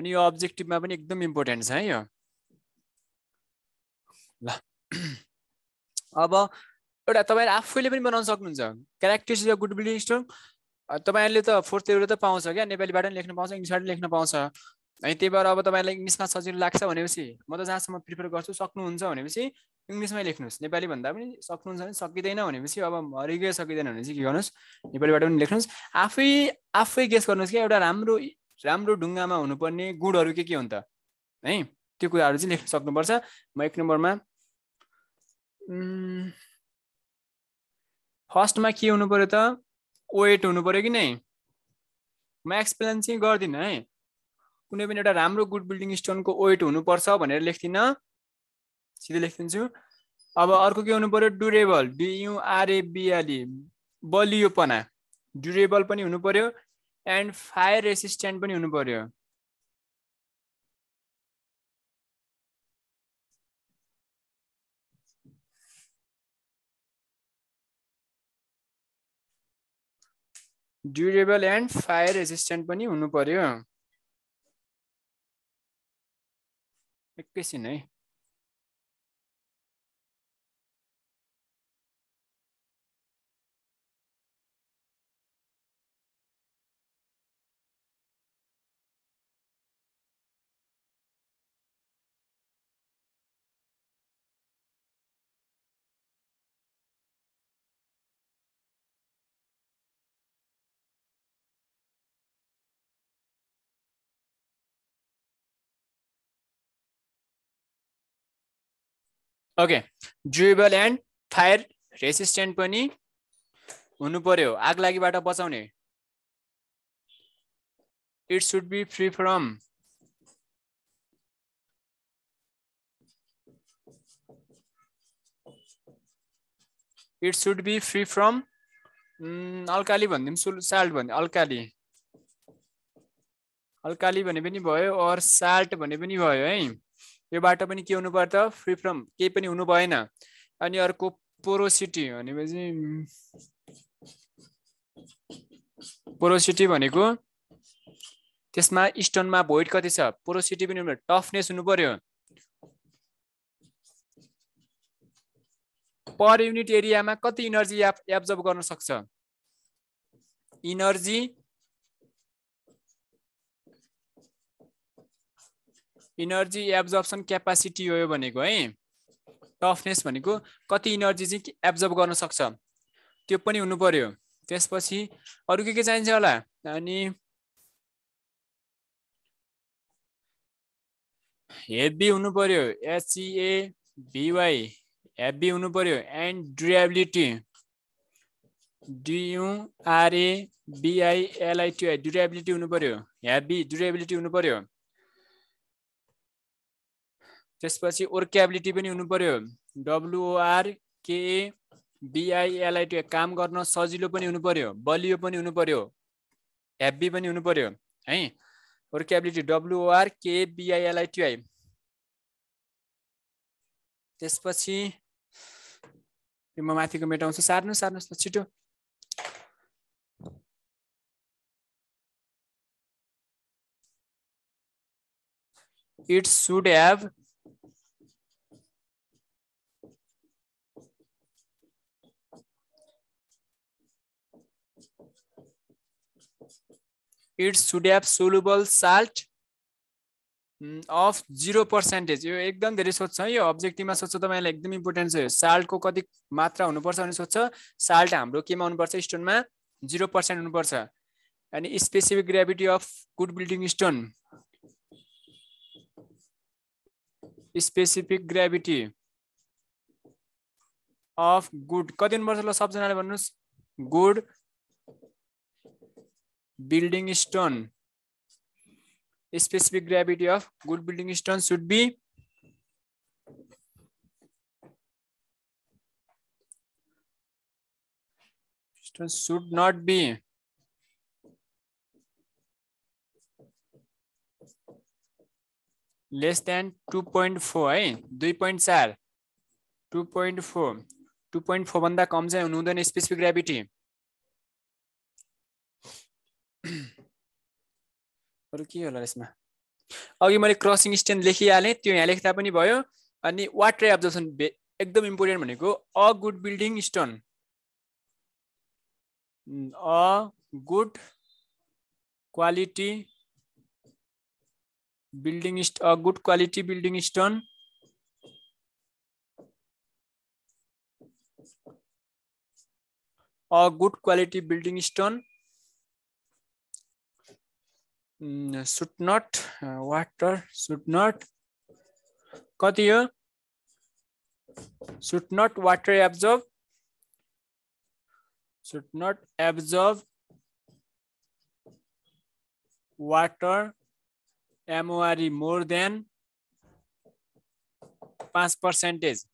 अनि यो अब्जेक्टिभमा पनि एकदम इम्पोर्टेन्ट छ है यो ल अब एउटा तपाईँहरू आफैले पनि बनाउन सक्नुहुन्छ characteristic of good building stone तपाईँहरूले त फोर्थ त पाउँछ क्या नेपालीबाट पनि लेख्न पाउँछ इङ्ग्लिसबाट पनि लेख्न पाउँछ है त्यही भएर अब तपाईँलाई इङ्ग्लिसमा सजिलो लाग्छ भनेपछि म त जहाँसम्म प्रिफर गर्छु सक्नुहुन्छ भनेपछि इङ्ग्लिसमै लेख्नुहोस् नेपाली भन्दा पनि सक्नुहुन्छ भने सकिँदैन भनेपछि अब हरिकै सकिँदैन भने चाहिँ के गर्नुहोस् नेपालीबाट पनि लेख्नुहोस् आफै आफै गेस गर्नुहोस् कि एउटा राम्रो राम्रो ढुङ्गामा हुनुपर्ने गुणहरू के के हुन्छ है त्यो कुराहरू चाहिँ लेख्न सक्नुपर्छ म एक नम्बरमा फर्स्टमा के हुनु पऱ्यो त वेट हुनु पऱ्यो कि नै म एक्सप्लेन चाहिँ गर्दिनँ है कुनै पनि एउटा राम्रो गुड बिल्डिङ स्टोनको वेट हुनुपर्छ भनेर लेख्दिनँ सिधै लेखिदिन्छु अब अर्को के हुनु पऱ्यो ड्युरेबल डियुआरएबिआली बलियोपना ड्युरेबल पनि हुनु पऱ्यो एन्ड फायर रेसिस्टेन्ट पनि हुनु पऱ्यो ड्युरेबल एन्ड फायर रेसिस्टेन्ट पनि हुनु पऱ्यो एकैछिन है okay durable and fire resistant पनि हुनु पर्यो आग लागिबाट बचाउने it should be free from it should be free from alkali भनिदिउँ साल्ट भन्ने अल्काली अल्काली भने पनि भयो अर साल्ट भने पनि भयो है यो योबाट पनि के हुनुपर्छ फ्री फ्रम केही पनि हुनु भएन अनि अर्को पोरोसिटी भनेपछि पोरोसिटी भनेको त्यसमा स्टोनमा भोइड कति छ पोरोसिटी पनि टफनेस हुनु पर्यो पर युनिट एरियामा कति इनर्जी एब्जर्भ गर्न सक्छ इनर्जी इनर्जी एब्जर्प्सन क्यापासिटी हो भनेको है टफनेस भनेको कति इनर्जी चाहिँ एब्जर्ब गर्न सक्छ त्यो पनि हुनु पर्यो त्यसपछि अरू के के चाहिन्छ होला अनि हेभी हुनु पर्यो एचसिए बिवाई e हेभी हुनु पर्यो and durability D U R A B I L I T I durability हुनु पर्यो हेभी ड्युरेबिलिटी हुनु पर्यो त्यसपछि ओर्क्याबिलिटी पनि हुनु पर्यो डब्लुओआर बिआइएलआई टु काम गर्न सजिलो पनि हुनु पर्यो बलियो पनि हुनु पर्यो हेब्बी पनि हुनु पर्यो है ओर्क्याबिलिटी डब्लुओआर टु आई त्यसपछि म माथिको मेटाउँछु सार्नु सार्नुहोस् न छिटो it's should have it's should have soluble salt of zero percentage यो एकदम धेरै सोध्छ यो अब्जेक्टिभमा सोध्छ तपाईँलाई एकदम इम्पोर्टेन्ट छ यो साल्टको कति मात्रा हुनुपर्छ भने सोध्छ साल्ट हाम्रो केमा हुनुपर्छ स्टोनमा जिरो पर्सेन्ट हुनुपर्छ अनि specific gravity of good building stone specific gravity of good कति हुनुपर्छ ल सबजनाले भन्नुहोस् good building stone a specific gravity of good building stone should be stone should not be less than 2.4 है 2.4 2.4 2.4 भन्दा कम चाहिँ हुनुहुँदैन स्पेसिफिक ग्राभिटी अरू के होला यसमा अघि मैले क्रसिङ स्ट्यान्ड लेखिहालेँ त्यो यहाँ लेख्दा पनि भयो अनि वाटर अब्जर्भेसन एकदम इम्पोर्टेन्ट भनेको a good building stone a good quality building a good quality building stone a good quality building stone should not water should not कति हो should not water absorb should not absorb water M O R E more than पाँच पर्सेन्टेज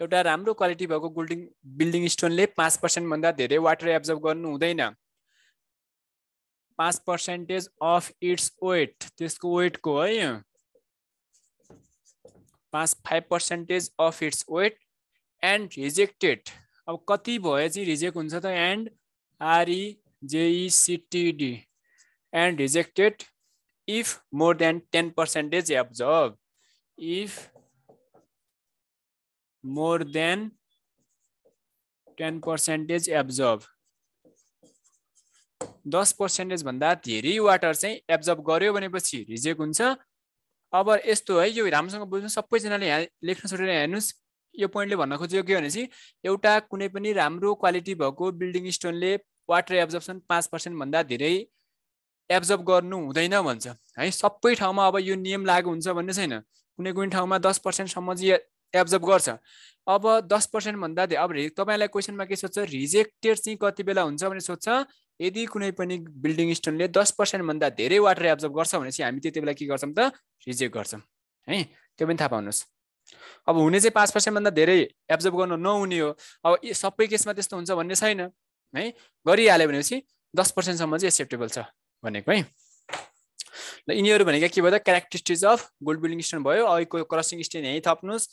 एउटा राम्रो क्वालिटी भएको बिल्डिङ बिल्डिङ स्टोनले पाँच पर्सेन्टभन्दा धेरै वाटर एब्जर्भ गर्नु हुँदैन पाँच पर्सेन्टेज अफ इट्स वेट त्यसको वेटको है पाँच five percentage of its weight and rejected अब कति भए चाहिँ रिजेक्ट हुन्छ त and आरइजेइसिटिडी and rejected if more than ten percentage absorb if more than ten percentage absorb दस पर्सेन्टेजभन्दा धेरै वाटर चाहिँ एब्जर्भ गर्यो भनेपछि रिजेक्ट हुन्छ अब यस्तो है यो राम्रोसँग बुझ्नु सबैजनाले यहाँ लेख्न छोडेर हेर्नुहोस् यो पोइन्टले भन्न खोजेको के भनेपछि एउटा कुनै पनि राम्रो क्वालिटी भएको बिल्डिङ स्टोनले वाटर एब्जर्प्सन पाँच पर्सेन्टभन्दा धेरै एब्जर्भ गर्नु हुँदैन भन्छ है सबै ठाउँमा अब यो नियम लागु हुन्छ भन्ने छैन कुनै कुनै ठाउँमा दस पर्सेन्टसम्म चाहिँ एब्जर्भ गर्छ अब दस पर्सेन्टभन्दा अब तपाईँलाई क्वेसनमा के सोध्छ रिजेक्टेड चाहिँ कति बेला हुन्छ भने सोध्छ यदि कुनै पनि बिल्डिङ स्टोनले दस पर्सेन्टभन्दा धेरै वाटर एब्जर्भ गर्छ भने चाहिँ हामी त्यति बेला के गर्छौँ त रिजेक्ट गर्छौँ है त्यो पनि थाहा पाउनुहोस् अब हुने चाहिँ पाँच पर्सेन्टभन्दा धेरै एब्जर्भ गर्नु नहुने हो अब सबै केसमा त्यस्तो हुन्छ भन्ने छैन है गरिहाल्यो भनेपछि दस पर्सेन्टसम्म चाहिँ एक्सेप्टेबल छ भनेको है ल यिनीहरू भनेको के भयो त characteristics of good building stone भयो अहिलेको क्रसिङ स्टोन यहीँ थप्नुहोस्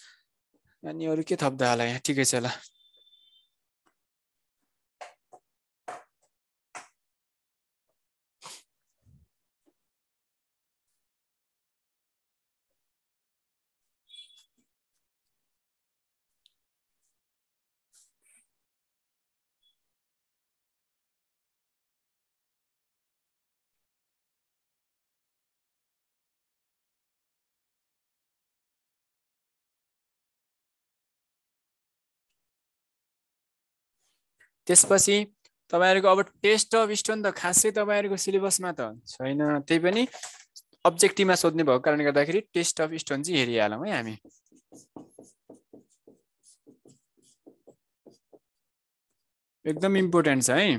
अनि अरू के थप्दा होला यहाँ ठिकै छ ल त्यसपछि तपाईँहरूको अब टेस्ट अफ स्टोन त खासै तपाईँहरूको सिलेबसमा त छैन त्यही पनि अब्जेक्टिभमा सोध्ने भएको कारणले गर्दाखेरि टेस्ट अफ स्टोन चाहिँ हेरिहालौँ है हामी एकदम इम्पोर्टेन्ट छ है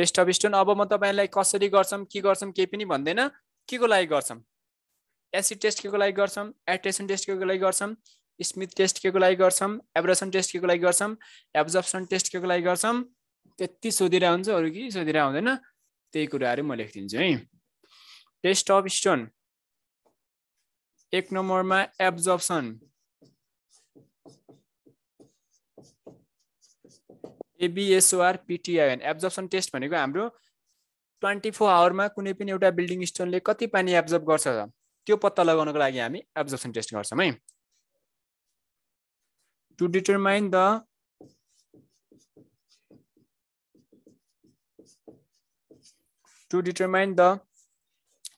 टेस्ट अफ स्टोन अब म तपाईँलाई कसरी गर्छौँ के गर्छौँ केही पनि भन्दैन के को लागि गर्छौँ एसिड टेस्ट के को लागि गर्छौँ एट्रेसन टेस्ट के को लागि गर्छौँ स्मिथ टेस्ट केको लागि गर्छौँ एब्रेसन टेस्ट केको लागि गर्छौँ एब्जर्प्सन टेस्ट केको लागि गर्छौँ त्यति सोधिरा हुन्छ अरू के सोधिरा हुँदैन त्यही कुराहरू म लेखिदिन्छु है टेस्ट अफ स्टोन एक नम्बरमा absorption A B S O R P T I O N absorption test भनेको हाम्रो ट्वेन्टी फोर आवरमा कुनै पनि एउटा बिल्डिङ स्टोनले कति पानी एब्जर्ब गर्छ त्यो पत्ता लगाउनको लागि हामी एब्जर्प्सन टेस्ट गर्छौँ है to determine the to determine the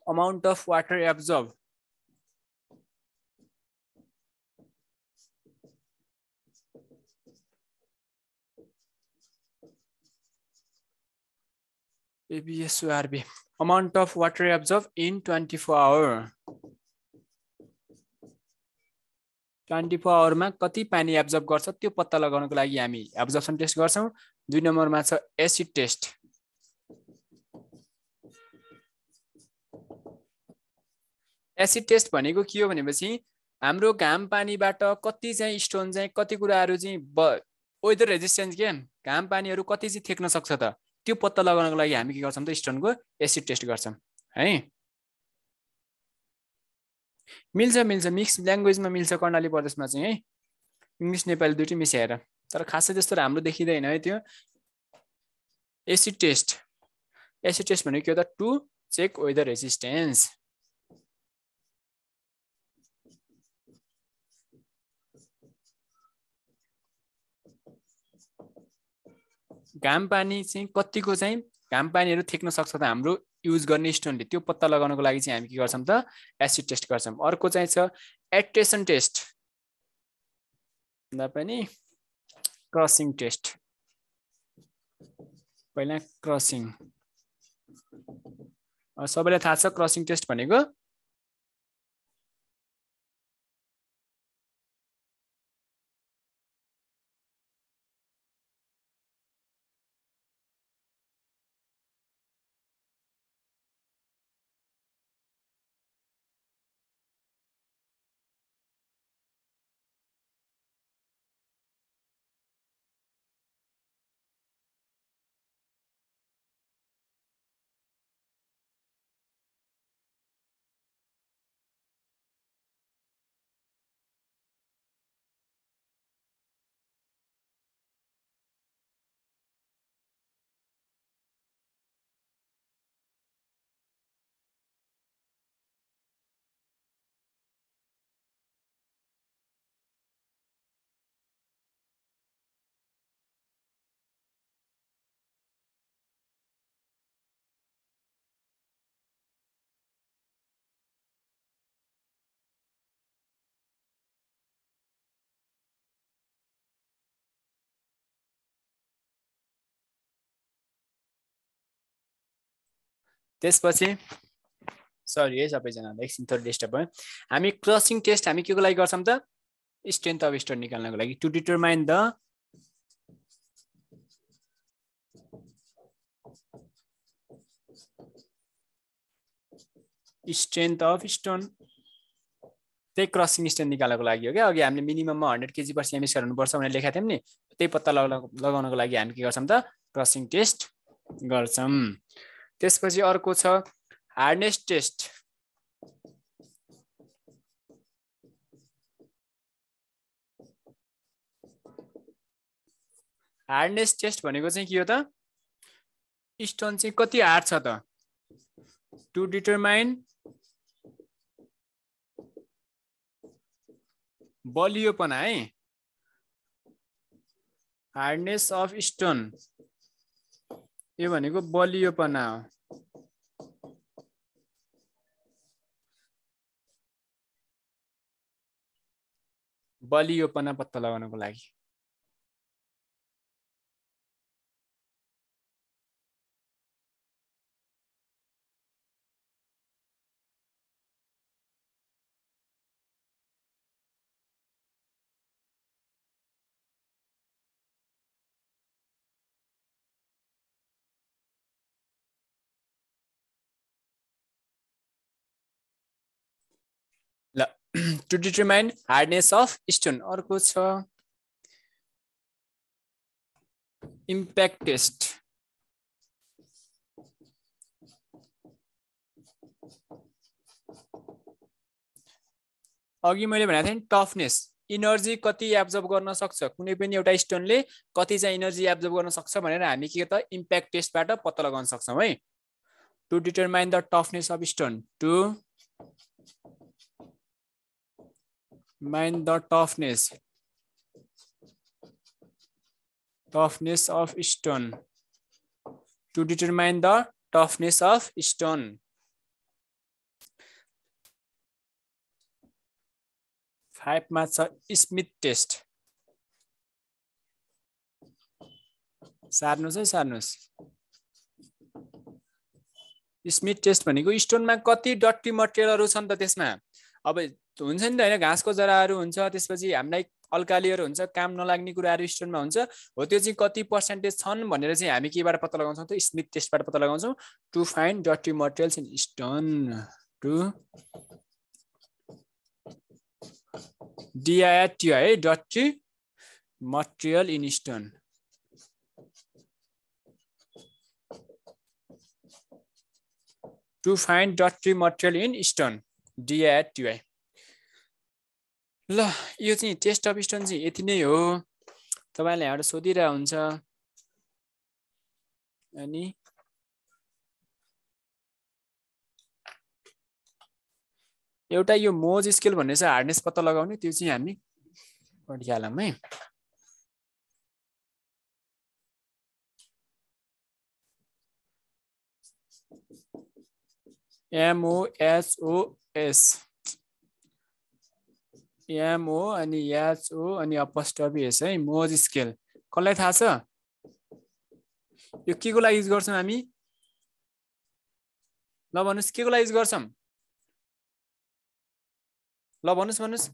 amount of water absorbed. ABSORB amount of water absorbed in 24 hour. Twenty four आवरमा कति पानी एब्जर्भ गर्छ त्यो पत्ता लगाउनको लागि हामी एब्जर्भसन टेस्ट गर्छौँ दुई नम्बरमा छ एसिड टेस्ट एसिड टेस्ट भनेको के हो भनेपछि हाम्रो घाम पानीबाट कति चाहिँ स्टोन चाहिँ कति कुराहरू चाहिँ ब वेदर रेजिस्टेन्स के घाम पानीहरू कति चाहिँ थेक्न सक्छ त त्यो पत्ता लगाउनको लागि हामी के गर्छौँ त स्टोनको एसिड टेस्ट गर्छौँ है मिल्छ मिल्छ मिक्स ल्याङ्ग्वेजमा मिल्छ कर्णाली प्रदेशमा चाहिँ है इङ्ग्लिस नेपाली दुइटै मिसाएर तर खासै त्यस्तो राम्रो देखिँदैन है त्यो एसिड टेस्ट एसिड टेस्ट भनेको के हो त टु चेक वेदर रेजिस्टेन्स घाम पानी चाहिँ कतिको चाहिँ घाम पानीहरू थिक्न सक्छ त हाम्रो युज गर्ने स्टुडेन्टले त्यो पत्ता लगाउनको लागि चाहिँ हामी के गर्छौँ त एसिड टेस्ट गर्छौँ अर्को चाहिँ छ एट्रेसन टेस्ट भन्दा पनि क्रसिङ टेस्ट पहिला क्रसिङ सबैलाई थाहा छ क्रसिङ टेस्ट भनेको त्यसपछि सरी है सबैजना एकछिन थोरै डिस्टर्ब भयो हामी क्रसिङ टेस्ट हामी के को लागि गर्छौँ त स्ट्रेन्थ अफ स्टोन निकाल्नको लागि to determine the strength of stone त्यही क्रसिङ स्ट्रेन्थ निकाल्नको लागि हो क्या अघि हामीले मिनिमममा हन्ड्रेड केजी पर एमएस गर्नुपर्छ भनेर लेखाएको थियौँ नि त्यही पत्ता लगाउनको लागि हामी के गर्छौँ त क्रसिङ टेस्ट गर्छौँ त्यसपछि अर्को छ हार्डनेस टेस्ट हार्डनेस टेस्ट भनेको चाहिँ के हो त स्टोन चाहिँ कति हार्ड छ त टु डिटरमाइन बलियोपना है हार्डनेस अफ स्टोन यो भनेको बलियोपना हो बलियोपना पत्ता लगाउनको लागि to determine hardness of stone अर्को छ इम्प्याक्ट टेस्ट अघि मैले भनेको थिएँ टफनेस इनर्जी कति एब्जर्भ गर्न सक्छ कुनै पनि एउटा स्टोनले कति चाहिँ इनर्जी एब्जर्भ गर्न सक्छ भनेर हामी के त इम्प्याक्ट टेस्टबाट पत्ता लगाउन सक्छौँ है to determine the toughness of stone to mind the toughness toughness of stone to determine the toughness of stone फाइभमा छ smith test सार्नुहोस् है सार्नुहोस् स्मिथ टेस्ट भनेको स्टोनमा कति डट्टी मटेरियलहरू छन् त त्यसमा अब हुन्छ नि त होइन घाँसको जराहरू हुन्छ त्यसपछि हामीलाई अल्कालीहरू हुन्छ काम नलाग्ने कुराहरू स्टोनमा हुन्छ हो त्यो चाहिँ कति पर्सेन्टेज छन् भनेर चाहिँ हामी केबाट पत्ता लगाउँछौँ त स्मिथ टेस्टबाट पत्ता लगाउँछौँ टु फाइन्ड डटी materials in stone to D I T A है डटी material in stone to find dirty material in stone D I T I ल यो चाहिँ टेस्ट अफ स्टोन चाहिँ यति नै हो तपाईँले यहाँबाट सोधिरहेको हुन्छ अनि एउटा यो मोज स्केल भन्ने चाहिँ हार्डनेस पत्ता लगाउने त्यो चाहिँ हामी पढिहालौँ है एमओएसओएस एम हो अनि याच हो अनि अपस्टपी एस है मोज स्केल कसलाई थाहा छ यो के को लागि युज गर्छौँ हामी ल भन्नुहोस् के को लागि युज गर्छौँ ल भन्नुहोस् भन्नुहोस्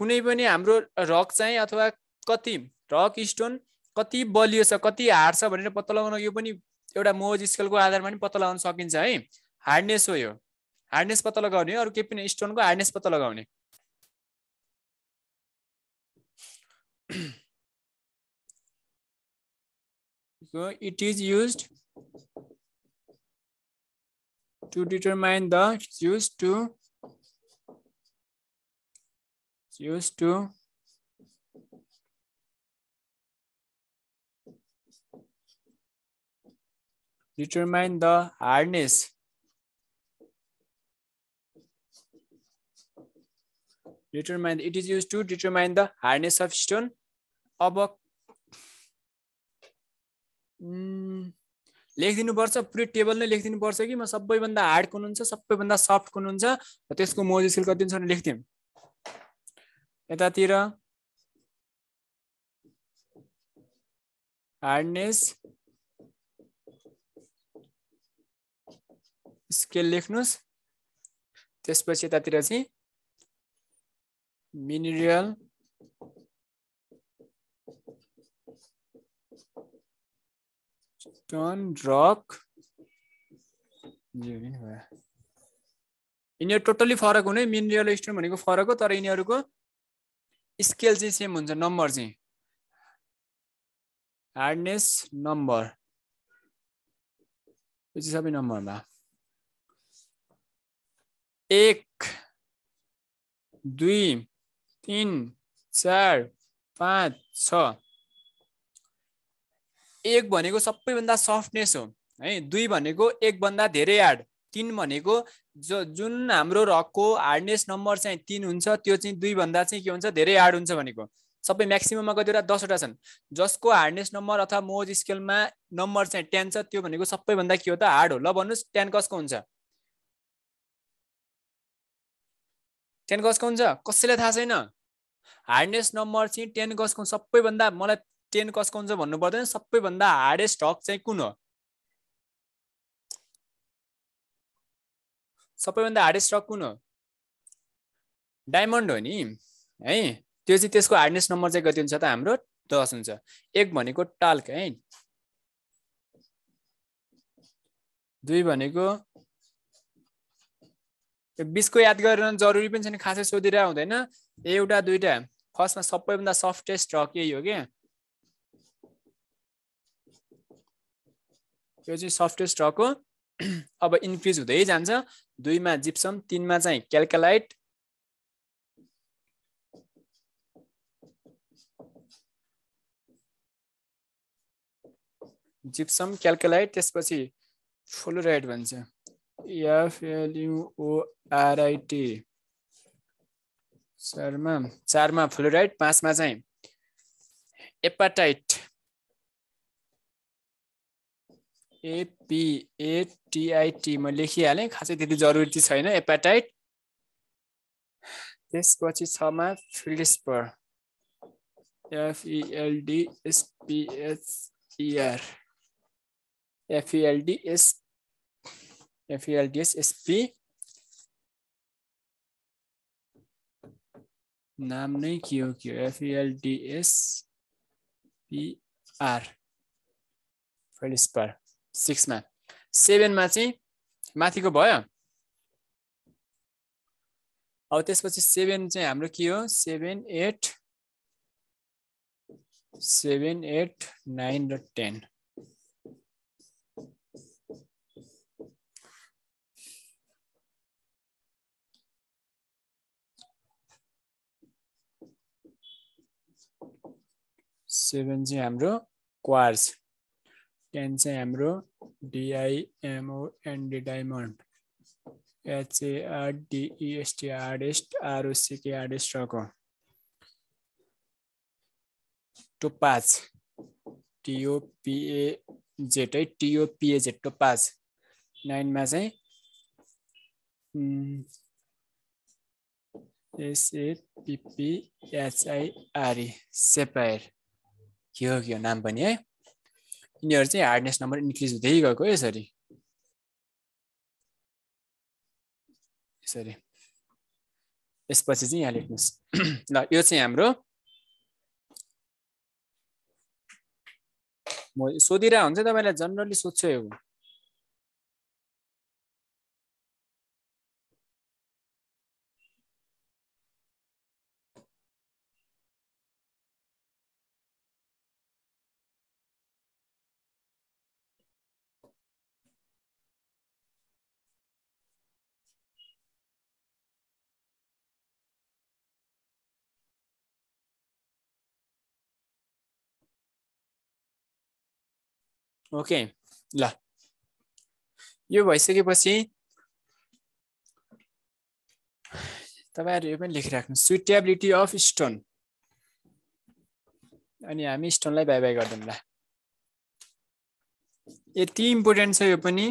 कुनै पनि हाम्रो रक चाहिँ अथवा कति रक स्टोन कति बलियो छ कति हार्ड छ भनेर पत्ता लगाउन यो पनि एउटा मोज स्केलको आधारमा पनि पत्ता लगाउन सकिन्छ है हार्डनेस हो यो हार्डनेस पत्ता लगाउने अरू केही पनि स्टोनको हार्डनेस पत्ता लगाउने so it is used to determine the it's used to it's used to determine the hardness determine it is used to determine the hardness of stone अब लेखिदिनुपर्छ पुरै टेबल नै पर्छ कि म सबैभन्दा हार्ड कुन हुन्छ सबैभन्दा सफ्ट कुन हुन्छ त्यसको मोजी स्किल कति हुन्छ भने लेख्थ्यौँ यतातिर हार्डनेस स्केल लेख्नुहोस् त्यसपछि यतातिर चाहिँ मिनिरियल टर्न भयो यिनीहरू टोटल्ली फरक हुने मिन रियल स्टोन भनेको फरक हो तर यिनीहरूको स्केल चाहिँ सेम हुन्छ नम्बर चाहिँ हार्डनेस नम्बर यो चाहिँ सबै नम्बरमा एक दुई तिन चार पाँच छ एक भनेको सबैभन्दा सफ्टनेस हो है दुई भनेको एकभन्दा धेरै हार्ड तिन भनेको जो जुन हाम्रो रकको हार्डनेस नम्बर चाहिँ तिन हुन्छ त्यो चाहिँ दुईभन्दा चाहिँ के हुन्छ धेरै हार्ड हुन्छ भनेको सबै म्याक्सिमममा कतिवटा दसवटा छन् जसको हार्डनेस नम्बर अथवा मोज स्केलमा नम्बर चाहिँ टेन छ त्यो भनेको सबैभन्दा के हो त हार्ड हो ल भन्नुहोस् टेन कसको हुन्छ टेन कसको हुन्छ कसैलाई थाहा छैन हार्डनेस नम्बर चाहिँ टेन कसको सबैभन्दा मलाई टेन कसको हुन्छ भन्नु पर्दैन सबैभन्दा हार्डेस्ट हक चाहिँ कुन हो सबैभन्दा हार्डेस्ट हक कुन हो डायमन्ड हो नि है त्यो चाहिँ त्यसको हार्डनेस नम्बर चाहिँ कति हुन्छ त हाम्रो दस हुन्छ एक भनेको टाल्क है दुई भनेको बिसको याद गरेर जरुरी पनि छैन खासै सोधिरहेको हुँदैन एउटा दुईवटा फर्स्टमा सबैभन्दा सफ्टेस्ट हक यही हो क्या त्यो चाहिँ सफ्टेस्ट रक हो अब इन्क्रिज हुँदै जान्छ दुईमा जिप्सम तिनमा चाहिँ क्यालकालाइट जिप्सम क्यालकुलाइट त्यसपछि फ्लोराइड भन्छ एफएलयुओआरआइटी चारमा चारमा फ्लोराइड पाँचमा चाहिँ एपाटाइट एपिएटिआइटी म लेखिहालेँ खासै त्यति जरुरी चाहिँ छैन एपाटाइट त्यसपछि छमा फिल्डस्पर एफइएलडिएसपिएसइआर एफइएलडिएस एफइएलडिएस एसपी नाम नै के हो के हो एफइएलडिएस पिआर e सिक्समा सेभेनमा चाहिँ माथिको भयो अब त्यसपछि सेभेन चाहिँ हाम्रो के हो seven eight seven eight nine र टेन सेभेन चाहिँ हाम्रो क्वार्स टेन चाहिँ हाम्रो डिआइएमओ एन्ड डायमन्ड एचएआर डिइएसटिआरएस्ट आरओसिकेआरएस्ट रको टोपाज टिओपिएजेड है टिओपिएजेड टोपाज नाइनमा चाहिँ एसएपिपिएचआइआरई सेपायर के हो के हो नाम पनि है यिनीहरू चाहिँ हार्डनेस नम्बर इन्क्रिज हुँदै गएको यसरी यसरी यसपछि चाहिँ यहाँ लेख्नुहोस् ल यो चाहिँ हाम्रो म सोधिरहेको हुन्छ तपाईँलाई जनरली सोध्छु यो ओके ल यो भइसकेपछि तपाईँहरू यो पनि लेखिराख्नु सुटेबिलिटी अफ स्टोन अनि हामी स्टोनलाई बाई बाई गरिदिउँ ल यति इम्पोर्टेन्ट छ यो पनि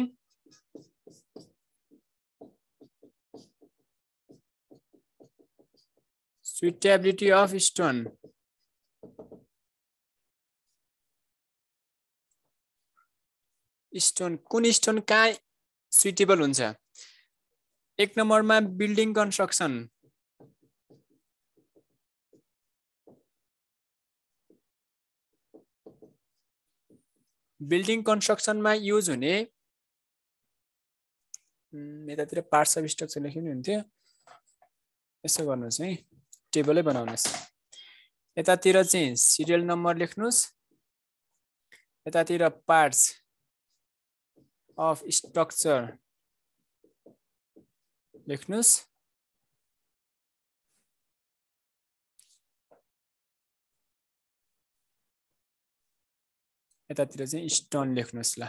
सुटेबिलिटी अफ स्टोन स्टोन कुन स्टोन कहाँ सुइटेबल हुन्छ एक नम्बरमा बिल्डिङ कन्स्ट्रक्सन बिल्डिङ कन्स्ट्रक्सनमा युज हुने यतातिर पार्ट्स अफ स्ट्रक्चर लेख्यो नि हुन्थ्यो यसो गर्नुहोस् है टेबलै बनाउनुहोस् यतातिर चाहिँ सिरियल नम्बर लेख्नुहोस् यतातिर पार्ट्स अफ स्ट्रक्चर लेख्नुहोस् यतातिर चाहिँ स्टन लेख्नुहोस् ल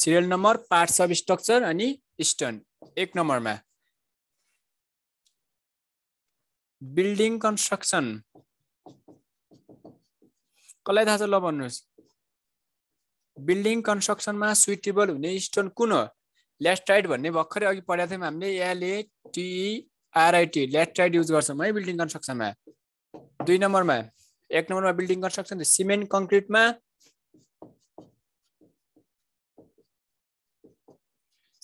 serial number parts of structure अनि स्टन एक नम्बरमा बिल्डिङ कन्स्ट्रक्सन कसलाई थाहा छ ल भन्नुहोस् बिल्डिङ कन्स्ट्रक्सनमा सुइटेबल हुने स्टोन कुन हो राइट भन्ने भर्खरै अघि पढाएको थियौँ हामीले एलए टिआरआइटी राइट युज गर्छौँ है बिल्डिङ कन्स्ट्रक्सनमा दुई नम्बरमा एक नम्बरमा बिल्डिङ कन्स्ट्रक्सन सिमेन्ट कङ्क्रिटमा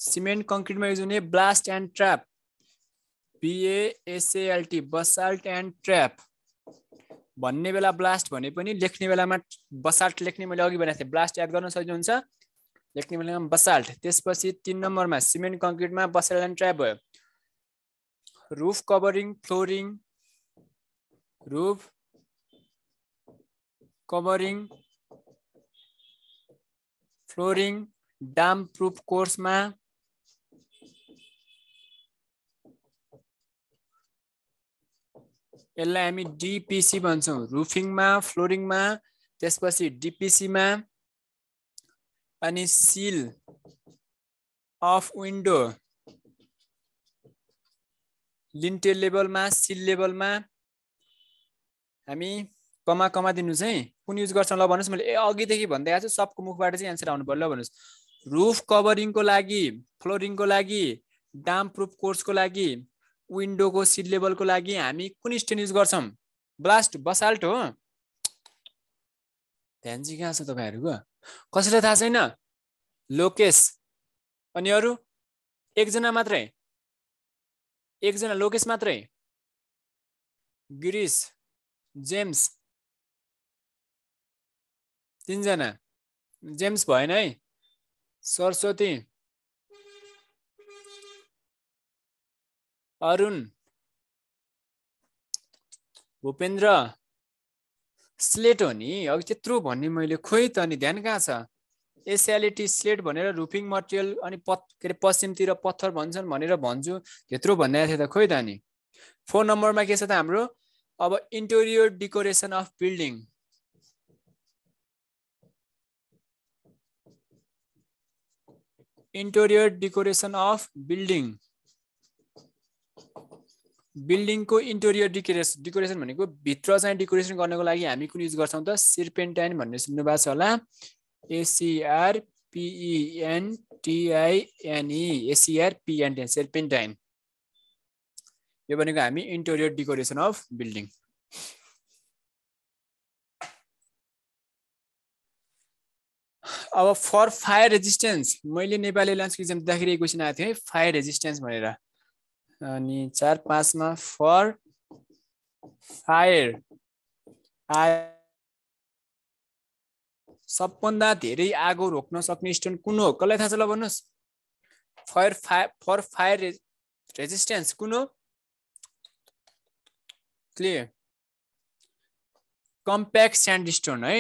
सिमेन्ट कङ्क्रिटमा युज हुने blast and trap B A S L T basalt and trap भन्ने बेला ब्लास्ट भने पनि लेख्ने बेलामा बसाल्ट लेख्ने मैले अघि भनेको थिएँ ब्लास्ट याद गर्न सजिलो हुन्छ लेख्ने बेलामा बसाल्ट त्यसपछि तिन नम्बरमा सिमेन्ट कङ्क्रिटमा बसाल्ट एन्ड ट्र्याप भयो roof covering flooring roof covering flooring damp proof कोर्समा यसलाई हामी डिपिसी भन्छौँ रुफिङमा फ्लोरिङमा त्यसपछि डिपिसीमा अनि सिल अफ विन्डो लिन्टे लेभलमा सिल लेभलमा हामी कमा कमा दिनु चाहिँ कुन युज गर्छौँ ल भन्नुहोस् मैले ए अघिदेखि भन्दै आएको छु सबको मुखबाट चाहिँ एन्सर आउनु पर्यो ल भन्नुहोस् रुफ कभरिङको लागि फ्लोरिङको लागि डाम प्रुफ कोर्सको लागि विन्डोको सिड लेभलको लागि हामी कुन स्टेन युज गर्छौँ ब्लास्ट बसाल्ट हो ध्यान चाहिँ कहाँ छ तपाईँहरूको कसैलाई थाहा छैन लोकेस अनि अरू एकजना मात्रै एकजना लोकेश मात्रै गिरिस जेम्स तिनजना जेम्स भएन है सरस्वती अरुण भूपेन्द्र स्लेट हो नि अघि त्यत्रो भन्ने मैले खोइ त अनि ध्यान कहाँ छ एसियालिटी स्लेट भनेर रुफिङ मटेरियल अनि पत् के अरे पश्चिमतिर पत्थर भन्छन् भनेर भन्छु त्यत्रो भनिरहेको थियो त खोइ त अनि फोन नम्बरमा के छ त हाम्रो अब interior decoration of building interior decoration of building बिल्डिङको इन्टेरियर डिकोरेसन डेकोरेसन भनेको भित्र चाहिँ डेकोरेसन गर्नको लागि हामी कुन युज गर्छौँ त सिर्पेन्टाइन भन्ने सुन्नुभएको छ होला एसिआर पिइएन टिआइएनई एसिआर पिएनटिएन सेर्पेन्टाइन यो भनेको हामी इन्टेरियर डेकोरेसन अफ बिल्डिङ अब फर फायर रेजिस्टेन्स मैले नेपाली ल्यान्डस्केप एक्जाम दिँदाखेरि क्वेसन आएको थियो है फायर रेजिस्टेन्स भनेर अनि चार पाँचमा फर फायर आय सबभन्दा धेरै आगो रोक्न सक्ने स्टोन कुन हो कसलाई थाहा छ ल भन्नुहोस् फायर फर फायर रेजिस्टेन्स कुन हो क्लियर कम्प्याक्ट स्यान्ड स्टोन है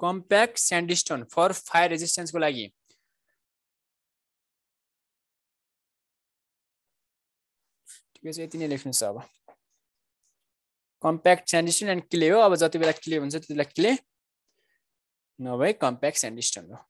कम्प्याक्ट स्यान्डस्टोन फर फायर रेजिस्टेन्सको लागि ठिकै छ यति नै लेख्नुहोस् अब कम्प्याक्ट स्यान्डस्टोन एन्ड क्ले हो अब जति बेला क्ले हुन्छ त्यति बेला क्ले नभए कम्प्याक्ट स्यान्डस्टोन हो